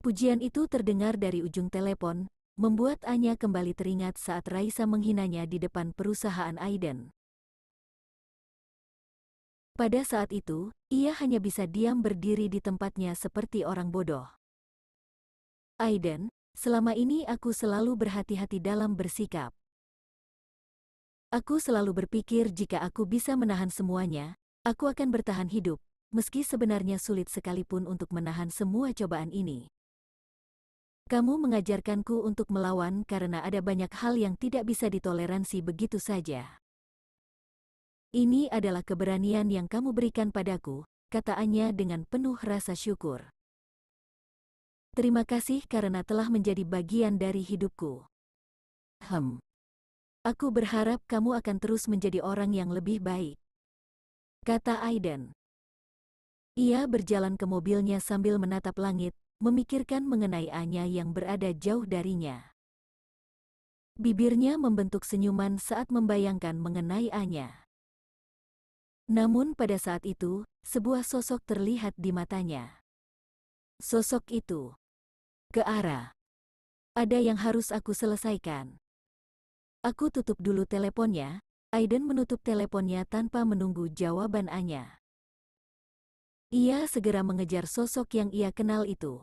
Pujian itu terdengar dari ujung telepon, membuat Anya kembali teringat saat Raisa menghinanya di depan perusahaan Aiden. Pada saat itu, ia hanya bisa diam berdiri di tempatnya seperti orang bodoh. Aiden, selama ini aku selalu berhati-hati dalam bersikap. Aku selalu berpikir jika aku bisa menahan semuanya, aku akan bertahan hidup, meski sebenarnya sulit sekalipun untuk menahan semua cobaan ini. Kamu mengajarkanku untuk melawan karena ada banyak hal yang tidak bisa ditoleransi begitu saja. Ini adalah keberanian yang kamu berikan padaku, kataannya dengan penuh rasa syukur. Terima kasih karena telah menjadi bagian dari hidupku. Hem. Aku berharap kamu akan terus menjadi orang yang lebih baik. Kata Aiden. Ia berjalan ke mobilnya sambil menatap langit, memikirkan mengenai Anya yang berada jauh darinya. Bibirnya membentuk senyuman saat membayangkan mengenai Anya. Namun pada saat itu, sebuah sosok terlihat di matanya. Sosok itu. Ke arah. Ada yang harus aku selesaikan. Aku tutup dulu teleponnya, Aiden menutup teleponnya tanpa menunggu jawaban Anya. Ia segera mengejar sosok yang ia kenal itu.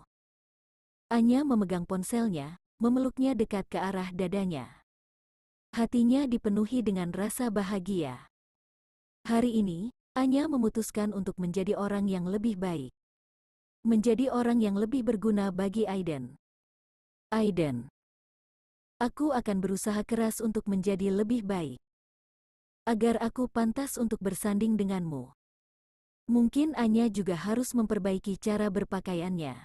Anya memegang ponselnya, memeluknya dekat ke arah dadanya. Hatinya dipenuhi dengan rasa bahagia. Hari ini, Anya memutuskan untuk menjadi orang yang lebih baik. Menjadi orang yang lebih berguna bagi Aiden. Aiden. Aku akan berusaha keras untuk menjadi lebih baik. Agar aku pantas untuk bersanding denganmu. Mungkin Anya juga harus memperbaiki cara berpakaiannya.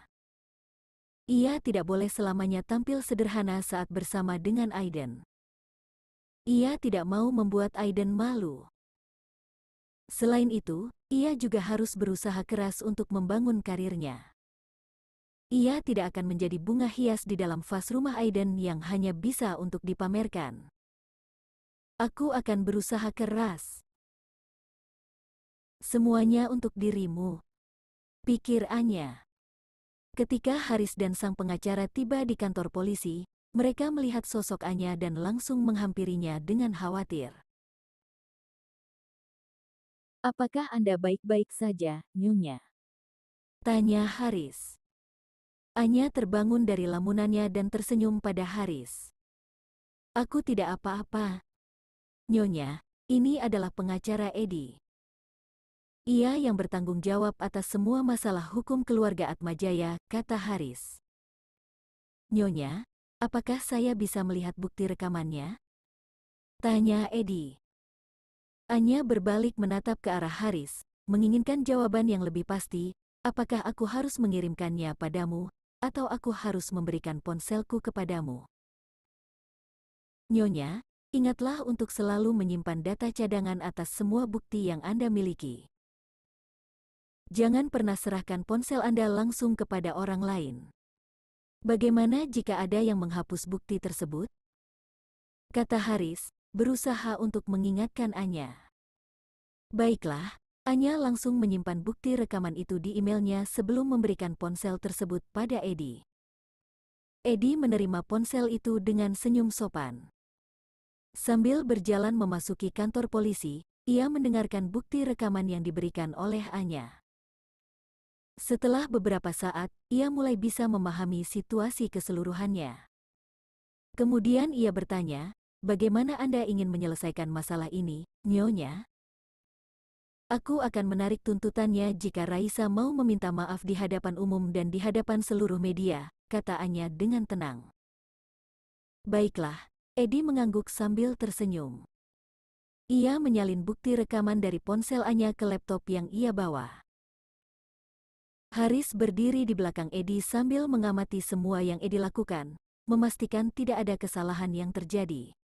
Ia tidak boleh selamanya tampil sederhana saat bersama dengan Aiden. Ia tidak mau membuat Aiden malu. Selain itu, ia juga harus berusaha keras untuk membangun karirnya. Ia tidak akan menjadi bunga hias di dalam vas rumah Aiden yang hanya bisa untuk dipamerkan. Aku akan berusaha keras. Semuanya untuk dirimu. Pikir Anya. Ketika Haris dan sang pengacara tiba di kantor polisi, mereka melihat sosok Anya dan langsung menghampirinya dengan khawatir. Apakah Anda baik-baik saja, Nyonya? Tanya Haris. Anya terbangun dari lamunannya dan tersenyum pada Haris. Aku tidak apa-apa. Nyonya, ini adalah pengacara Edi. Ia yang bertanggung jawab atas semua masalah hukum keluarga Atmajaya, kata Haris. Nyonya, apakah saya bisa melihat bukti rekamannya? Tanya Edi. Anya berbalik menatap ke arah Haris, menginginkan jawaban yang lebih pasti, apakah aku harus mengirimkannya padamu, atau aku harus memberikan ponselku kepadamu. Nyonya, ingatlah untuk selalu menyimpan data cadangan atas semua bukti yang Anda miliki jangan pernah serahkan ponsel Anda langsung kepada orang lain. Bagaimana jika ada yang menghapus bukti tersebut? Kata Haris, berusaha untuk mengingatkan Anya. Baiklah, Anya langsung menyimpan bukti rekaman itu di emailnya sebelum memberikan ponsel tersebut pada Edi. Edi menerima ponsel itu dengan senyum sopan. Sambil berjalan memasuki kantor polisi, ia mendengarkan bukti rekaman yang diberikan oleh Anya. Setelah beberapa saat, ia mulai bisa memahami situasi keseluruhannya. Kemudian ia bertanya, bagaimana Anda ingin menyelesaikan masalah ini, Nyonya? Aku akan menarik tuntutannya jika Raisa mau meminta maaf di hadapan umum dan di hadapan seluruh media, kata Anya dengan tenang. Baiklah, Edi mengangguk sambil tersenyum. Ia menyalin bukti rekaman dari ponsel Anya ke laptop yang ia bawa. Haris berdiri di belakang Edi sambil mengamati semua yang Edi lakukan, memastikan tidak ada kesalahan yang terjadi.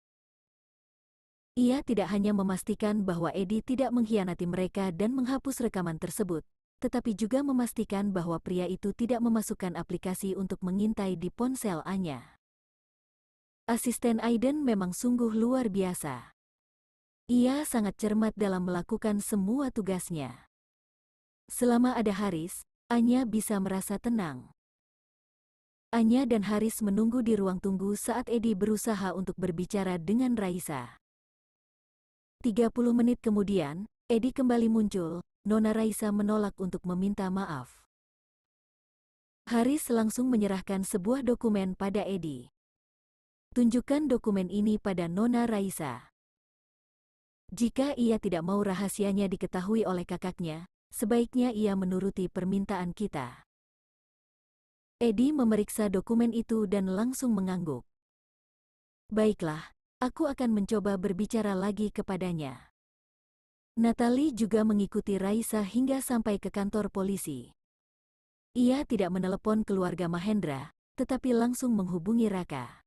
Ia tidak hanya memastikan bahwa Edi tidak mengkhianati mereka dan menghapus rekaman tersebut, tetapi juga memastikan bahwa pria itu tidak memasukkan aplikasi untuk mengintai di ponsel Anya. Asisten Aiden memang sungguh luar biasa. Ia sangat cermat dalam melakukan semua tugasnya. Selama ada Haris, Anya bisa merasa tenang. Anya dan Haris menunggu di ruang tunggu saat Edi berusaha untuk berbicara dengan Raisa. 30 menit kemudian, Edi kembali muncul, Nona Raisa menolak untuk meminta maaf. Haris langsung menyerahkan sebuah dokumen pada Edi. Tunjukkan dokumen ini pada Nona Raisa. Jika ia tidak mau rahasianya diketahui oleh kakaknya, sebaiknya ia menuruti permintaan kita. Edi memeriksa dokumen itu dan langsung mengangguk. Baiklah, aku akan mencoba berbicara lagi kepadanya. Natalie juga mengikuti Raisa hingga sampai ke kantor polisi. Ia tidak menelepon keluarga Mahendra, tetapi langsung menghubungi Raka.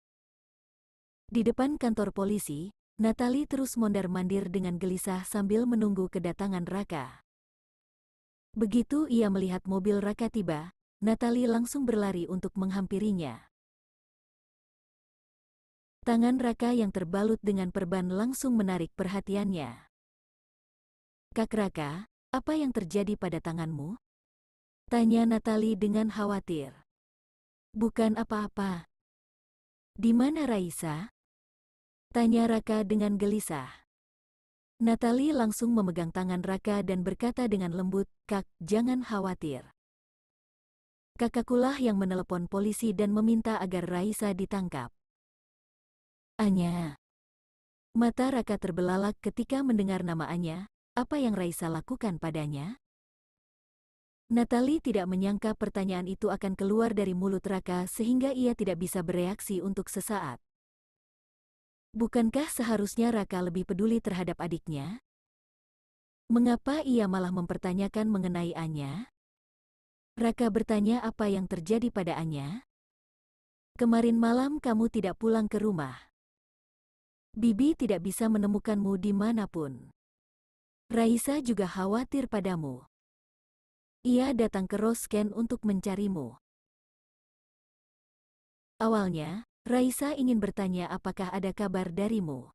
Di depan kantor polisi, Natalie terus mondar-mandir dengan gelisah sambil menunggu kedatangan Raka. Begitu ia melihat mobil Raka tiba, Natali langsung berlari untuk menghampirinya. Tangan Raka yang terbalut dengan perban langsung menarik perhatiannya. Kak Raka, apa yang terjadi pada tanganmu? Tanya Natali dengan khawatir. Bukan apa-apa. Di mana Raisa? Tanya Raka dengan gelisah. Natali langsung memegang tangan Raka dan berkata dengan lembut, Kak, jangan khawatir. Kakakulah yang menelepon polisi dan meminta agar Raisa ditangkap. Anya. Mata Raka terbelalak ketika mendengar nama Anya, apa yang Raisa lakukan padanya? Natali tidak menyangka pertanyaan itu akan keluar dari mulut Raka sehingga ia tidak bisa bereaksi untuk sesaat. Bukankah seharusnya Raka lebih peduli terhadap adiknya? Mengapa ia malah mempertanyakan mengenai Anya? Raka bertanya apa yang terjadi pada Anya. Kemarin malam kamu tidak pulang ke rumah. Bibi tidak bisa menemukanmu di dimanapun. Raisa juga khawatir padamu. Ia datang ke Rosken untuk mencarimu. Awalnya, Raisa ingin bertanya apakah ada kabar darimu.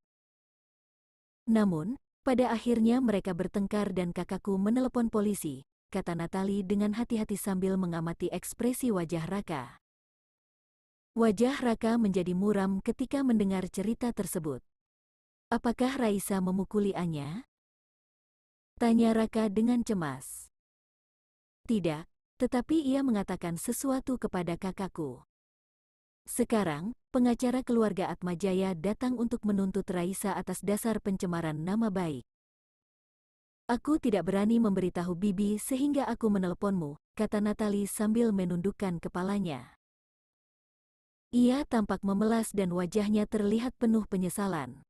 Namun, pada akhirnya mereka bertengkar dan kakakku menelepon polisi, kata Natali dengan hati-hati sambil mengamati ekspresi wajah Raka. Wajah Raka menjadi muram ketika mendengar cerita tersebut. Apakah Raisa memukuli Anya? Tanya Raka dengan cemas. Tidak, tetapi ia mengatakan sesuatu kepada kakakku. Sekarang, pengacara keluarga Atmajaya datang untuk menuntut Raisa atas dasar pencemaran nama baik. Aku tidak berani memberitahu Bibi sehingga aku menelponmu, kata Natali sambil menundukkan kepalanya. Ia tampak memelas dan wajahnya terlihat penuh penyesalan.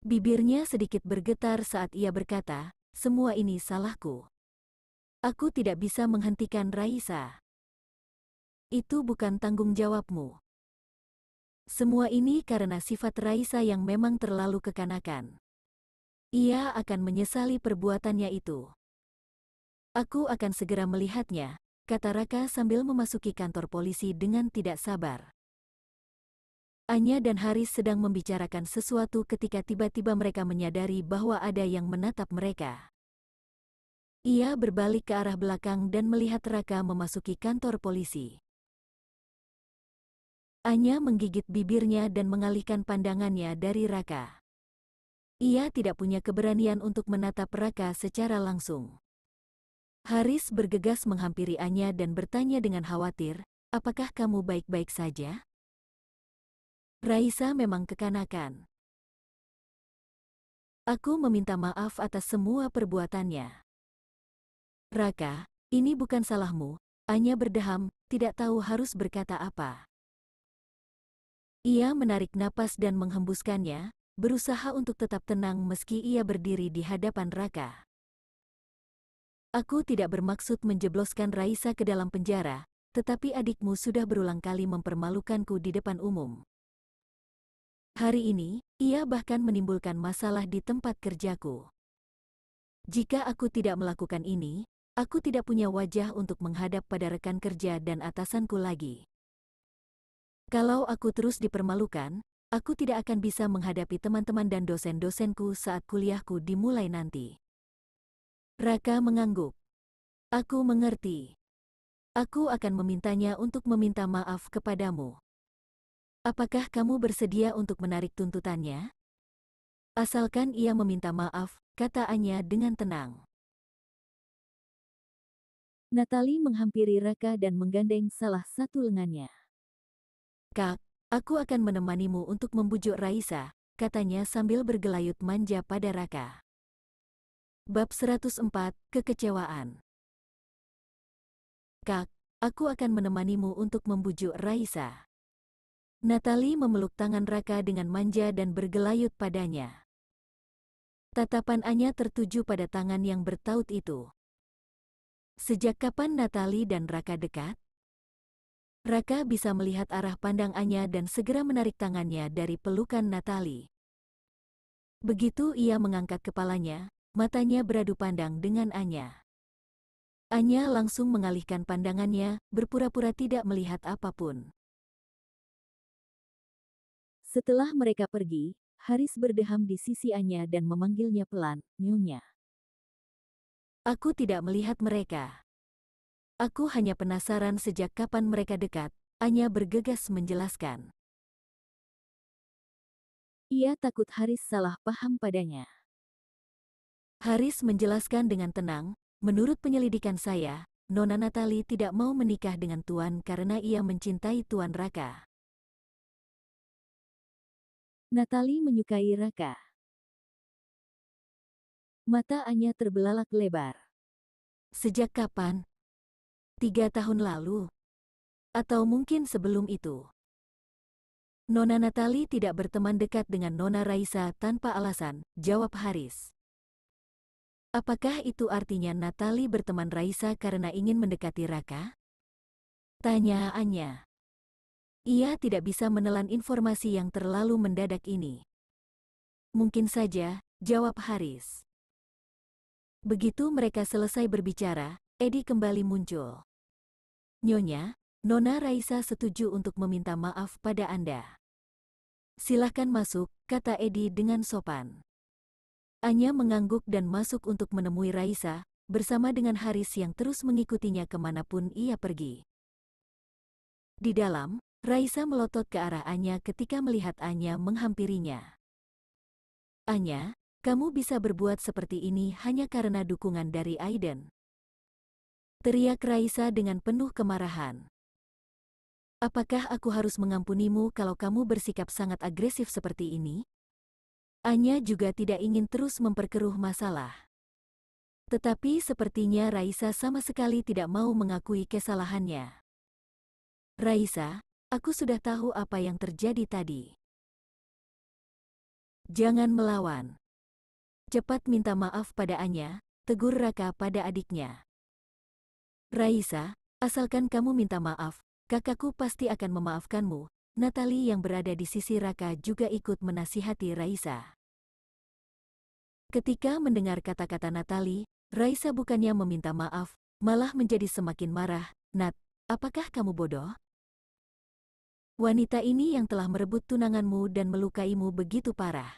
Bibirnya sedikit bergetar saat ia berkata, semua ini salahku. Aku tidak bisa menghentikan Raisa itu bukan tanggung jawabmu. Semua ini karena sifat Raisa yang memang terlalu kekanakan. Ia akan menyesali perbuatannya itu. Aku akan segera melihatnya, kata Raka sambil memasuki kantor polisi dengan tidak sabar. Anya dan Haris sedang membicarakan sesuatu ketika tiba-tiba mereka menyadari bahwa ada yang menatap mereka. Ia berbalik ke arah belakang dan melihat Raka memasuki kantor polisi. Anya menggigit bibirnya dan mengalihkan pandangannya dari Raka. Ia tidak punya keberanian untuk menatap Raka secara langsung. Haris bergegas menghampiri Anya dan bertanya dengan khawatir, apakah kamu baik-baik saja? Raisa memang kekanakan. Aku meminta maaf atas semua perbuatannya. Raka, ini bukan salahmu, Anya berdaham, tidak tahu harus berkata apa. Ia menarik napas dan menghembuskannya, berusaha untuk tetap tenang meski ia berdiri di hadapan Raka. Aku tidak bermaksud menjebloskan Raisa ke dalam penjara, tetapi adikmu sudah berulang kali mempermalukanku di depan umum. Hari ini, ia bahkan menimbulkan masalah di tempat kerjaku. Jika aku tidak melakukan ini, aku tidak punya wajah untuk menghadap pada rekan kerja dan atasanku lagi. Kalau aku terus dipermalukan, aku tidak akan bisa menghadapi teman-teman dan dosen-dosenku saat kuliahku dimulai nanti. Raka mengangguk. Aku mengerti. Aku akan memintanya untuk meminta maaf kepadamu. Apakah kamu bersedia untuk menarik tuntutannya? Asalkan ia meminta maaf, kata Anya dengan tenang. Natali menghampiri Raka dan menggandeng salah satu lengannya. Kak, aku akan menemanimu untuk membujuk Raisa, katanya sambil bergelayut manja pada Raka. Bab 104, Kekecewaan Kak, aku akan menemanimu untuk membujuk Raisa. Natali memeluk tangan Raka dengan manja dan bergelayut padanya. Tatapan Anya tertuju pada tangan yang bertaut itu. Sejak kapan Natali dan Raka dekat? Raka bisa melihat arah pandang Anya dan segera menarik tangannya dari pelukan Natali. Begitu ia mengangkat kepalanya, matanya beradu pandang dengan Anya. Anya langsung mengalihkan pandangannya, berpura-pura tidak melihat apapun. Setelah mereka pergi, Haris berdeham di sisi Anya dan memanggilnya pelan, Nyonya. Aku tidak melihat mereka. Aku hanya penasaran sejak kapan mereka dekat, Anya bergegas menjelaskan. Ia takut Haris salah paham padanya. Haris menjelaskan dengan tenang, menurut penyelidikan saya, Nona Natali tidak mau menikah dengan Tuan karena ia mencintai Tuan Raka. Natali menyukai Raka. Mata Anya terbelalak lebar. Sejak kapan Tiga tahun lalu. Atau mungkin sebelum itu. Nona Natali tidak berteman dekat dengan Nona Raisa tanpa alasan, jawab Haris. Apakah itu artinya Natali berteman Raisa karena ingin mendekati Raka? Tanya Anya. Ia tidak bisa menelan informasi yang terlalu mendadak ini. Mungkin saja, jawab Haris. Begitu mereka selesai berbicara, Edi kembali muncul. Nyonya, Nona Raisa setuju untuk meminta maaf pada Anda. Silahkan masuk, kata Edi dengan sopan. Anya mengangguk dan masuk untuk menemui Raisa, bersama dengan Haris yang terus mengikutinya kemanapun ia pergi. Di dalam, Raisa melotot ke arah Anya ketika melihat Anya menghampirinya. Anya, kamu bisa berbuat seperti ini hanya karena dukungan dari Aiden. Teriak Raisa dengan penuh kemarahan. Apakah aku harus mengampunimu kalau kamu bersikap sangat agresif seperti ini? Anya juga tidak ingin terus memperkeruh masalah. Tetapi sepertinya Raisa sama sekali tidak mau mengakui kesalahannya. Raisa, aku sudah tahu apa yang terjadi tadi. Jangan melawan. Cepat minta maaf pada Anya, tegur Raka pada adiknya. Raisa, asalkan kamu minta maaf, kakakku pasti akan memaafkanmu. Natali yang berada di sisi Raka juga ikut menasihati Raisa. Ketika mendengar kata-kata Natali, Raisa bukannya meminta maaf, malah menjadi semakin marah. Nat, apakah kamu bodoh? Wanita ini yang telah merebut tunanganmu dan melukaimu begitu parah.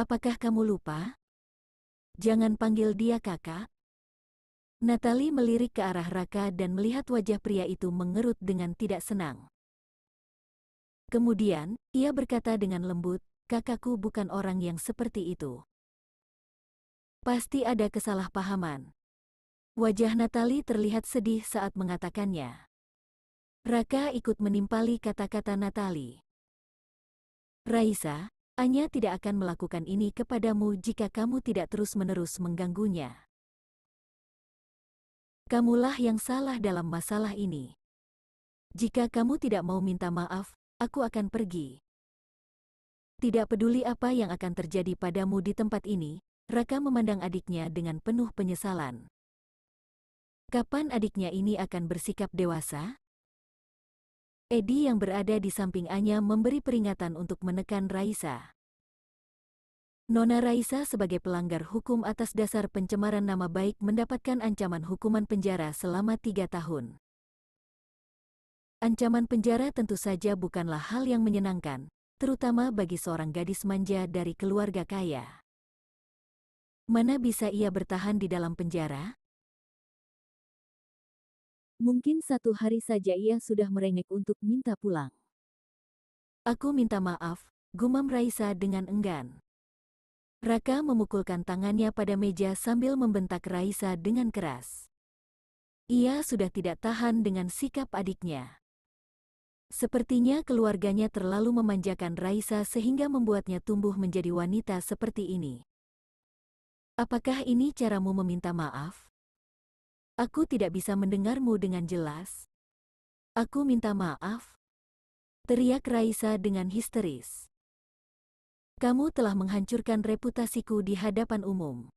Apakah kamu lupa? Jangan panggil dia kakak. Natali melirik ke arah Raka dan melihat wajah pria itu mengerut dengan tidak senang. Kemudian, ia berkata dengan lembut, kakakku bukan orang yang seperti itu. Pasti ada kesalahpahaman. Wajah Natali terlihat sedih saat mengatakannya. Raka ikut menimpali kata-kata Natali. Raisa, Anya tidak akan melakukan ini kepadamu jika kamu tidak terus-menerus mengganggunya kamulah yang salah dalam masalah ini. Jika kamu tidak mau minta maaf, aku akan pergi. Tidak peduli apa yang akan terjadi padamu di tempat ini, Raka memandang adiknya dengan penuh penyesalan. Kapan adiknya ini akan bersikap dewasa? Edi yang berada di samping Anya memberi peringatan untuk menekan Raisa. Nona Raisa sebagai pelanggar hukum atas dasar pencemaran nama baik mendapatkan ancaman hukuman penjara selama tiga tahun. Ancaman penjara tentu saja bukanlah hal yang menyenangkan, terutama bagi seorang gadis manja dari keluarga kaya. Mana bisa ia bertahan di dalam penjara? Mungkin satu hari saja ia sudah merengek untuk minta pulang. Aku minta maaf, gumam Raisa dengan enggan. Raka memukulkan tangannya pada meja sambil membentak Raisa dengan keras. Ia sudah tidak tahan dengan sikap adiknya. Sepertinya keluarganya terlalu memanjakan Raisa sehingga membuatnya tumbuh menjadi wanita seperti ini. Apakah ini caramu meminta maaf? Aku tidak bisa mendengarmu dengan jelas. Aku minta maaf. Teriak Raisa dengan histeris. Kamu telah menghancurkan reputasiku di hadapan umum.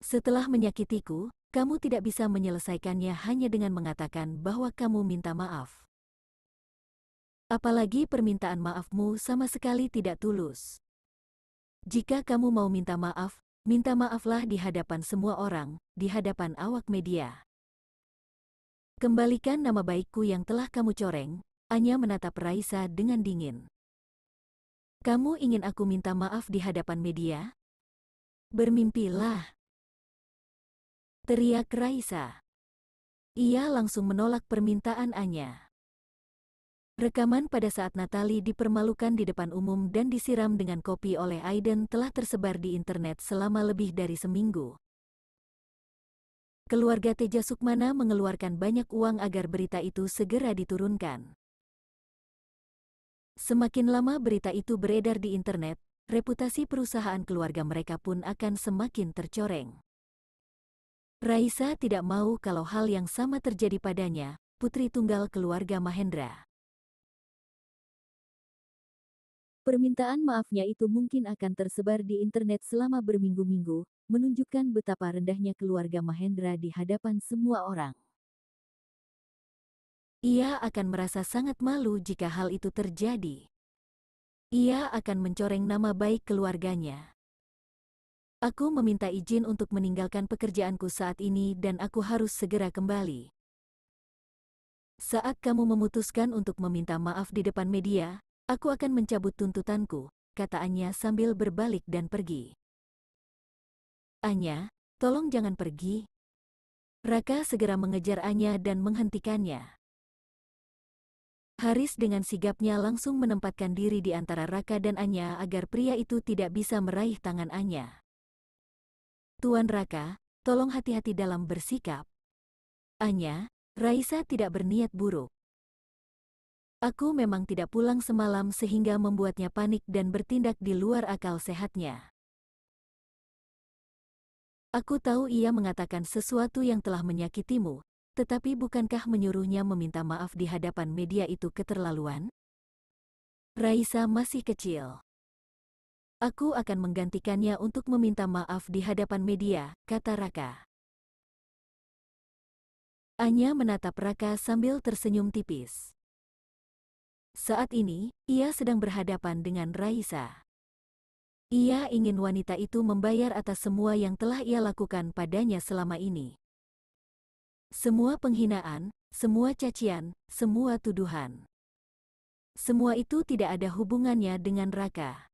Setelah menyakitiku, kamu tidak bisa menyelesaikannya hanya dengan mengatakan bahwa kamu minta maaf. Apalagi permintaan maafmu sama sekali tidak tulus. Jika kamu mau minta maaf, minta maaflah di hadapan semua orang, di hadapan awak media. Kembalikan nama baikku yang telah kamu coreng, Anya menatap Raisa dengan dingin. Kamu ingin aku minta maaf di hadapan media? Bermimpilah. Teriak Raisa. Ia langsung menolak permintaan Anya. Rekaman pada saat Natali dipermalukan di depan umum dan disiram dengan kopi oleh Aiden telah tersebar di internet selama lebih dari seminggu. Keluarga Teja Sukmana mengeluarkan banyak uang agar berita itu segera diturunkan. Semakin lama berita itu beredar di internet, reputasi perusahaan keluarga mereka pun akan semakin tercoreng. Raisa tidak mau kalau hal yang sama terjadi padanya, putri tunggal keluarga Mahendra. Permintaan maafnya itu mungkin akan tersebar di internet selama berminggu-minggu, menunjukkan betapa rendahnya keluarga Mahendra di hadapan semua orang. Ia akan merasa sangat malu jika hal itu terjadi. Ia akan mencoreng nama baik keluarganya. Aku meminta izin untuk meninggalkan pekerjaanku saat ini dan aku harus segera kembali. Saat kamu memutuskan untuk meminta maaf di depan media, aku akan mencabut tuntutanku, kataannya sambil berbalik dan pergi. Anya, tolong jangan pergi. Raka segera mengejar Anya dan menghentikannya. Haris dengan sigapnya langsung menempatkan diri di antara Raka dan Anya agar pria itu tidak bisa meraih tangan Anya. Tuan Raka, tolong hati-hati dalam bersikap. Anya, Raisa tidak berniat buruk. Aku memang tidak pulang semalam sehingga membuatnya panik dan bertindak di luar akal sehatnya. Aku tahu ia mengatakan sesuatu yang telah menyakitimu, tetapi bukankah menyuruhnya meminta maaf di hadapan media itu keterlaluan? Raisa masih kecil. Aku akan menggantikannya untuk meminta maaf di hadapan media, kata Raka. Anya menatap Raka sambil tersenyum tipis. Saat ini, ia sedang berhadapan dengan Raisa. Ia ingin wanita itu membayar atas semua yang telah ia lakukan padanya selama ini. Semua penghinaan, semua cacian, semua tuduhan. Semua itu tidak ada hubungannya dengan Raka.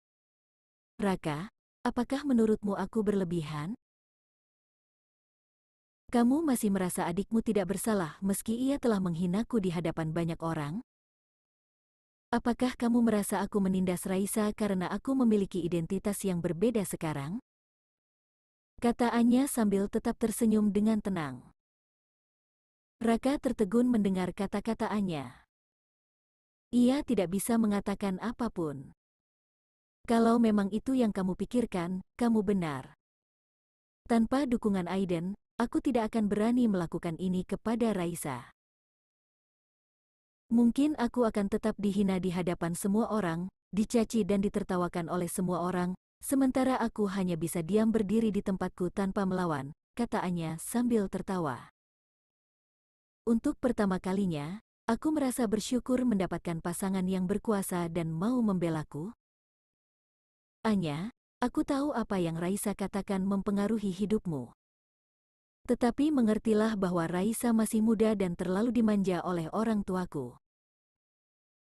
Raka, apakah menurutmu aku berlebihan? Kamu masih merasa adikmu tidak bersalah meski ia telah menghinaku di hadapan banyak orang? Apakah kamu merasa aku menindas Raisa karena aku memiliki identitas yang berbeda sekarang? Katanya sambil tetap tersenyum dengan tenang. Raka tertegun mendengar kata-kataannya. Ia tidak bisa mengatakan apapun. Kalau memang itu yang kamu pikirkan, kamu benar. Tanpa dukungan Aiden, aku tidak akan berani melakukan ini kepada Raisa. Mungkin aku akan tetap dihina di hadapan semua orang, dicaci dan ditertawakan oleh semua orang, sementara aku hanya bisa diam berdiri di tempatku tanpa melawan, kata Anya sambil tertawa. Untuk pertama kalinya, aku merasa bersyukur mendapatkan pasangan yang berkuasa dan mau membelaku. Anya, aku tahu apa yang Raisa katakan mempengaruhi hidupmu. Tetapi mengertilah bahwa Raisa masih muda dan terlalu dimanja oleh orang tuaku.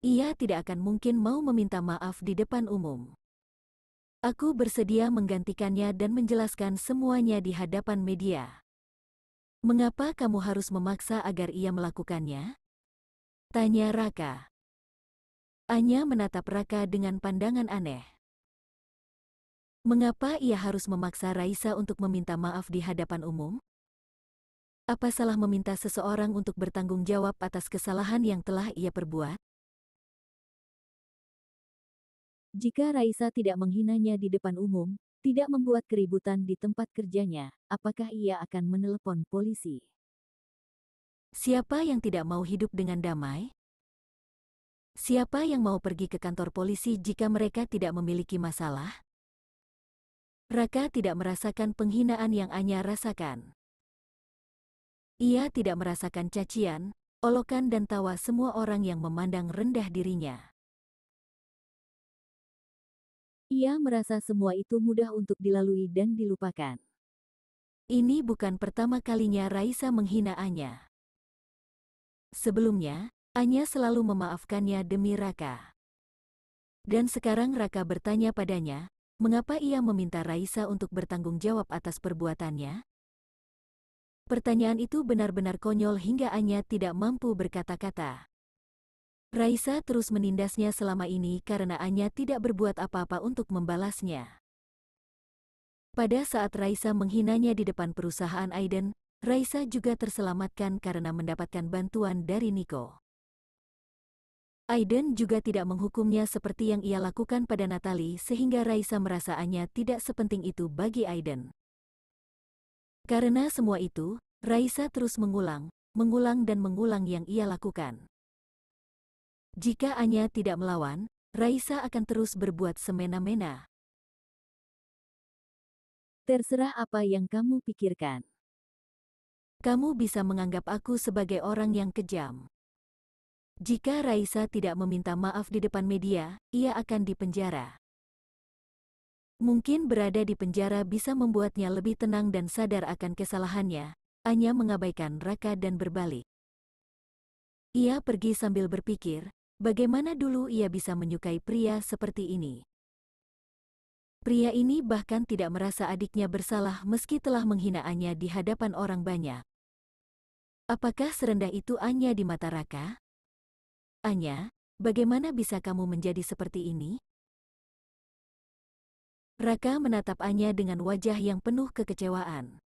Ia tidak akan mungkin mau meminta maaf di depan umum. Aku bersedia menggantikannya dan menjelaskan semuanya di hadapan media. Mengapa kamu harus memaksa agar ia melakukannya? Tanya Raka. Anya menatap Raka dengan pandangan aneh. Mengapa ia harus memaksa Raisa untuk meminta maaf di hadapan umum? Apa salah meminta seseorang untuk bertanggung jawab atas kesalahan yang telah ia perbuat? Jika Raisa tidak menghinanya di depan umum, tidak membuat keributan di tempat kerjanya, apakah ia akan menelepon polisi? Siapa yang tidak mau hidup dengan damai? Siapa yang mau pergi ke kantor polisi jika mereka tidak memiliki masalah? Raka tidak merasakan penghinaan yang Anya rasakan. Ia tidak merasakan cacian, olokan dan tawa semua orang yang memandang rendah dirinya. Ia merasa semua itu mudah untuk dilalui dan dilupakan. Ini bukan pertama kalinya Raisa menghina Anya. Sebelumnya, Anya selalu memaafkannya demi Raka. Dan sekarang Raka bertanya padanya, mengapa ia meminta Raisa untuk bertanggung jawab atas perbuatannya? Pertanyaan itu benar-benar konyol hingga Anya tidak mampu berkata-kata. Raisa terus menindasnya selama ini karena Anya tidak berbuat apa-apa untuk membalasnya. Pada saat Raisa menghinanya di depan perusahaan Aiden, Raisa juga terselamatkan karena mendapatkan bantuan dari Nico. Aiden juga tidak menghukumnya seperti yang ia lakukan pada Natali sehingga Raisa merasa Anya tidak sepenting itu bagi Aiden. Karena semua itu, Raisa terus mengulang, mengulang dan mengulang yang ia lakukan. Jika Anya tidak melawan, Raisa akan terus berbuat semena-mena. Terserah apa yang kamu pikirkan. Kamu bisa menganggap aku sebagai orang yang kejam. Jika Raisa tidak meminta maaf di depan media, ia akan dipenjara. Mungkin berada di penjara bisa membuatnya lebih tenang dan sadar akan kesalahannya, Anya mengabaikan Raka dan berbalik. Ia pergi sambil berpikir, Bagaimana dulu ia bisa menyukai pria seperti ini? Pria ini bahkan tidak merasa adiknya bersalah meski telah menghinaannya di hadapan orang banyak. Apakah serendah itu Anya di mata Raka? Anya, bagaimana bisa kamu menjadi seperti ini? Raka menatap Anya dengan wajah yang penuh kekecewaan.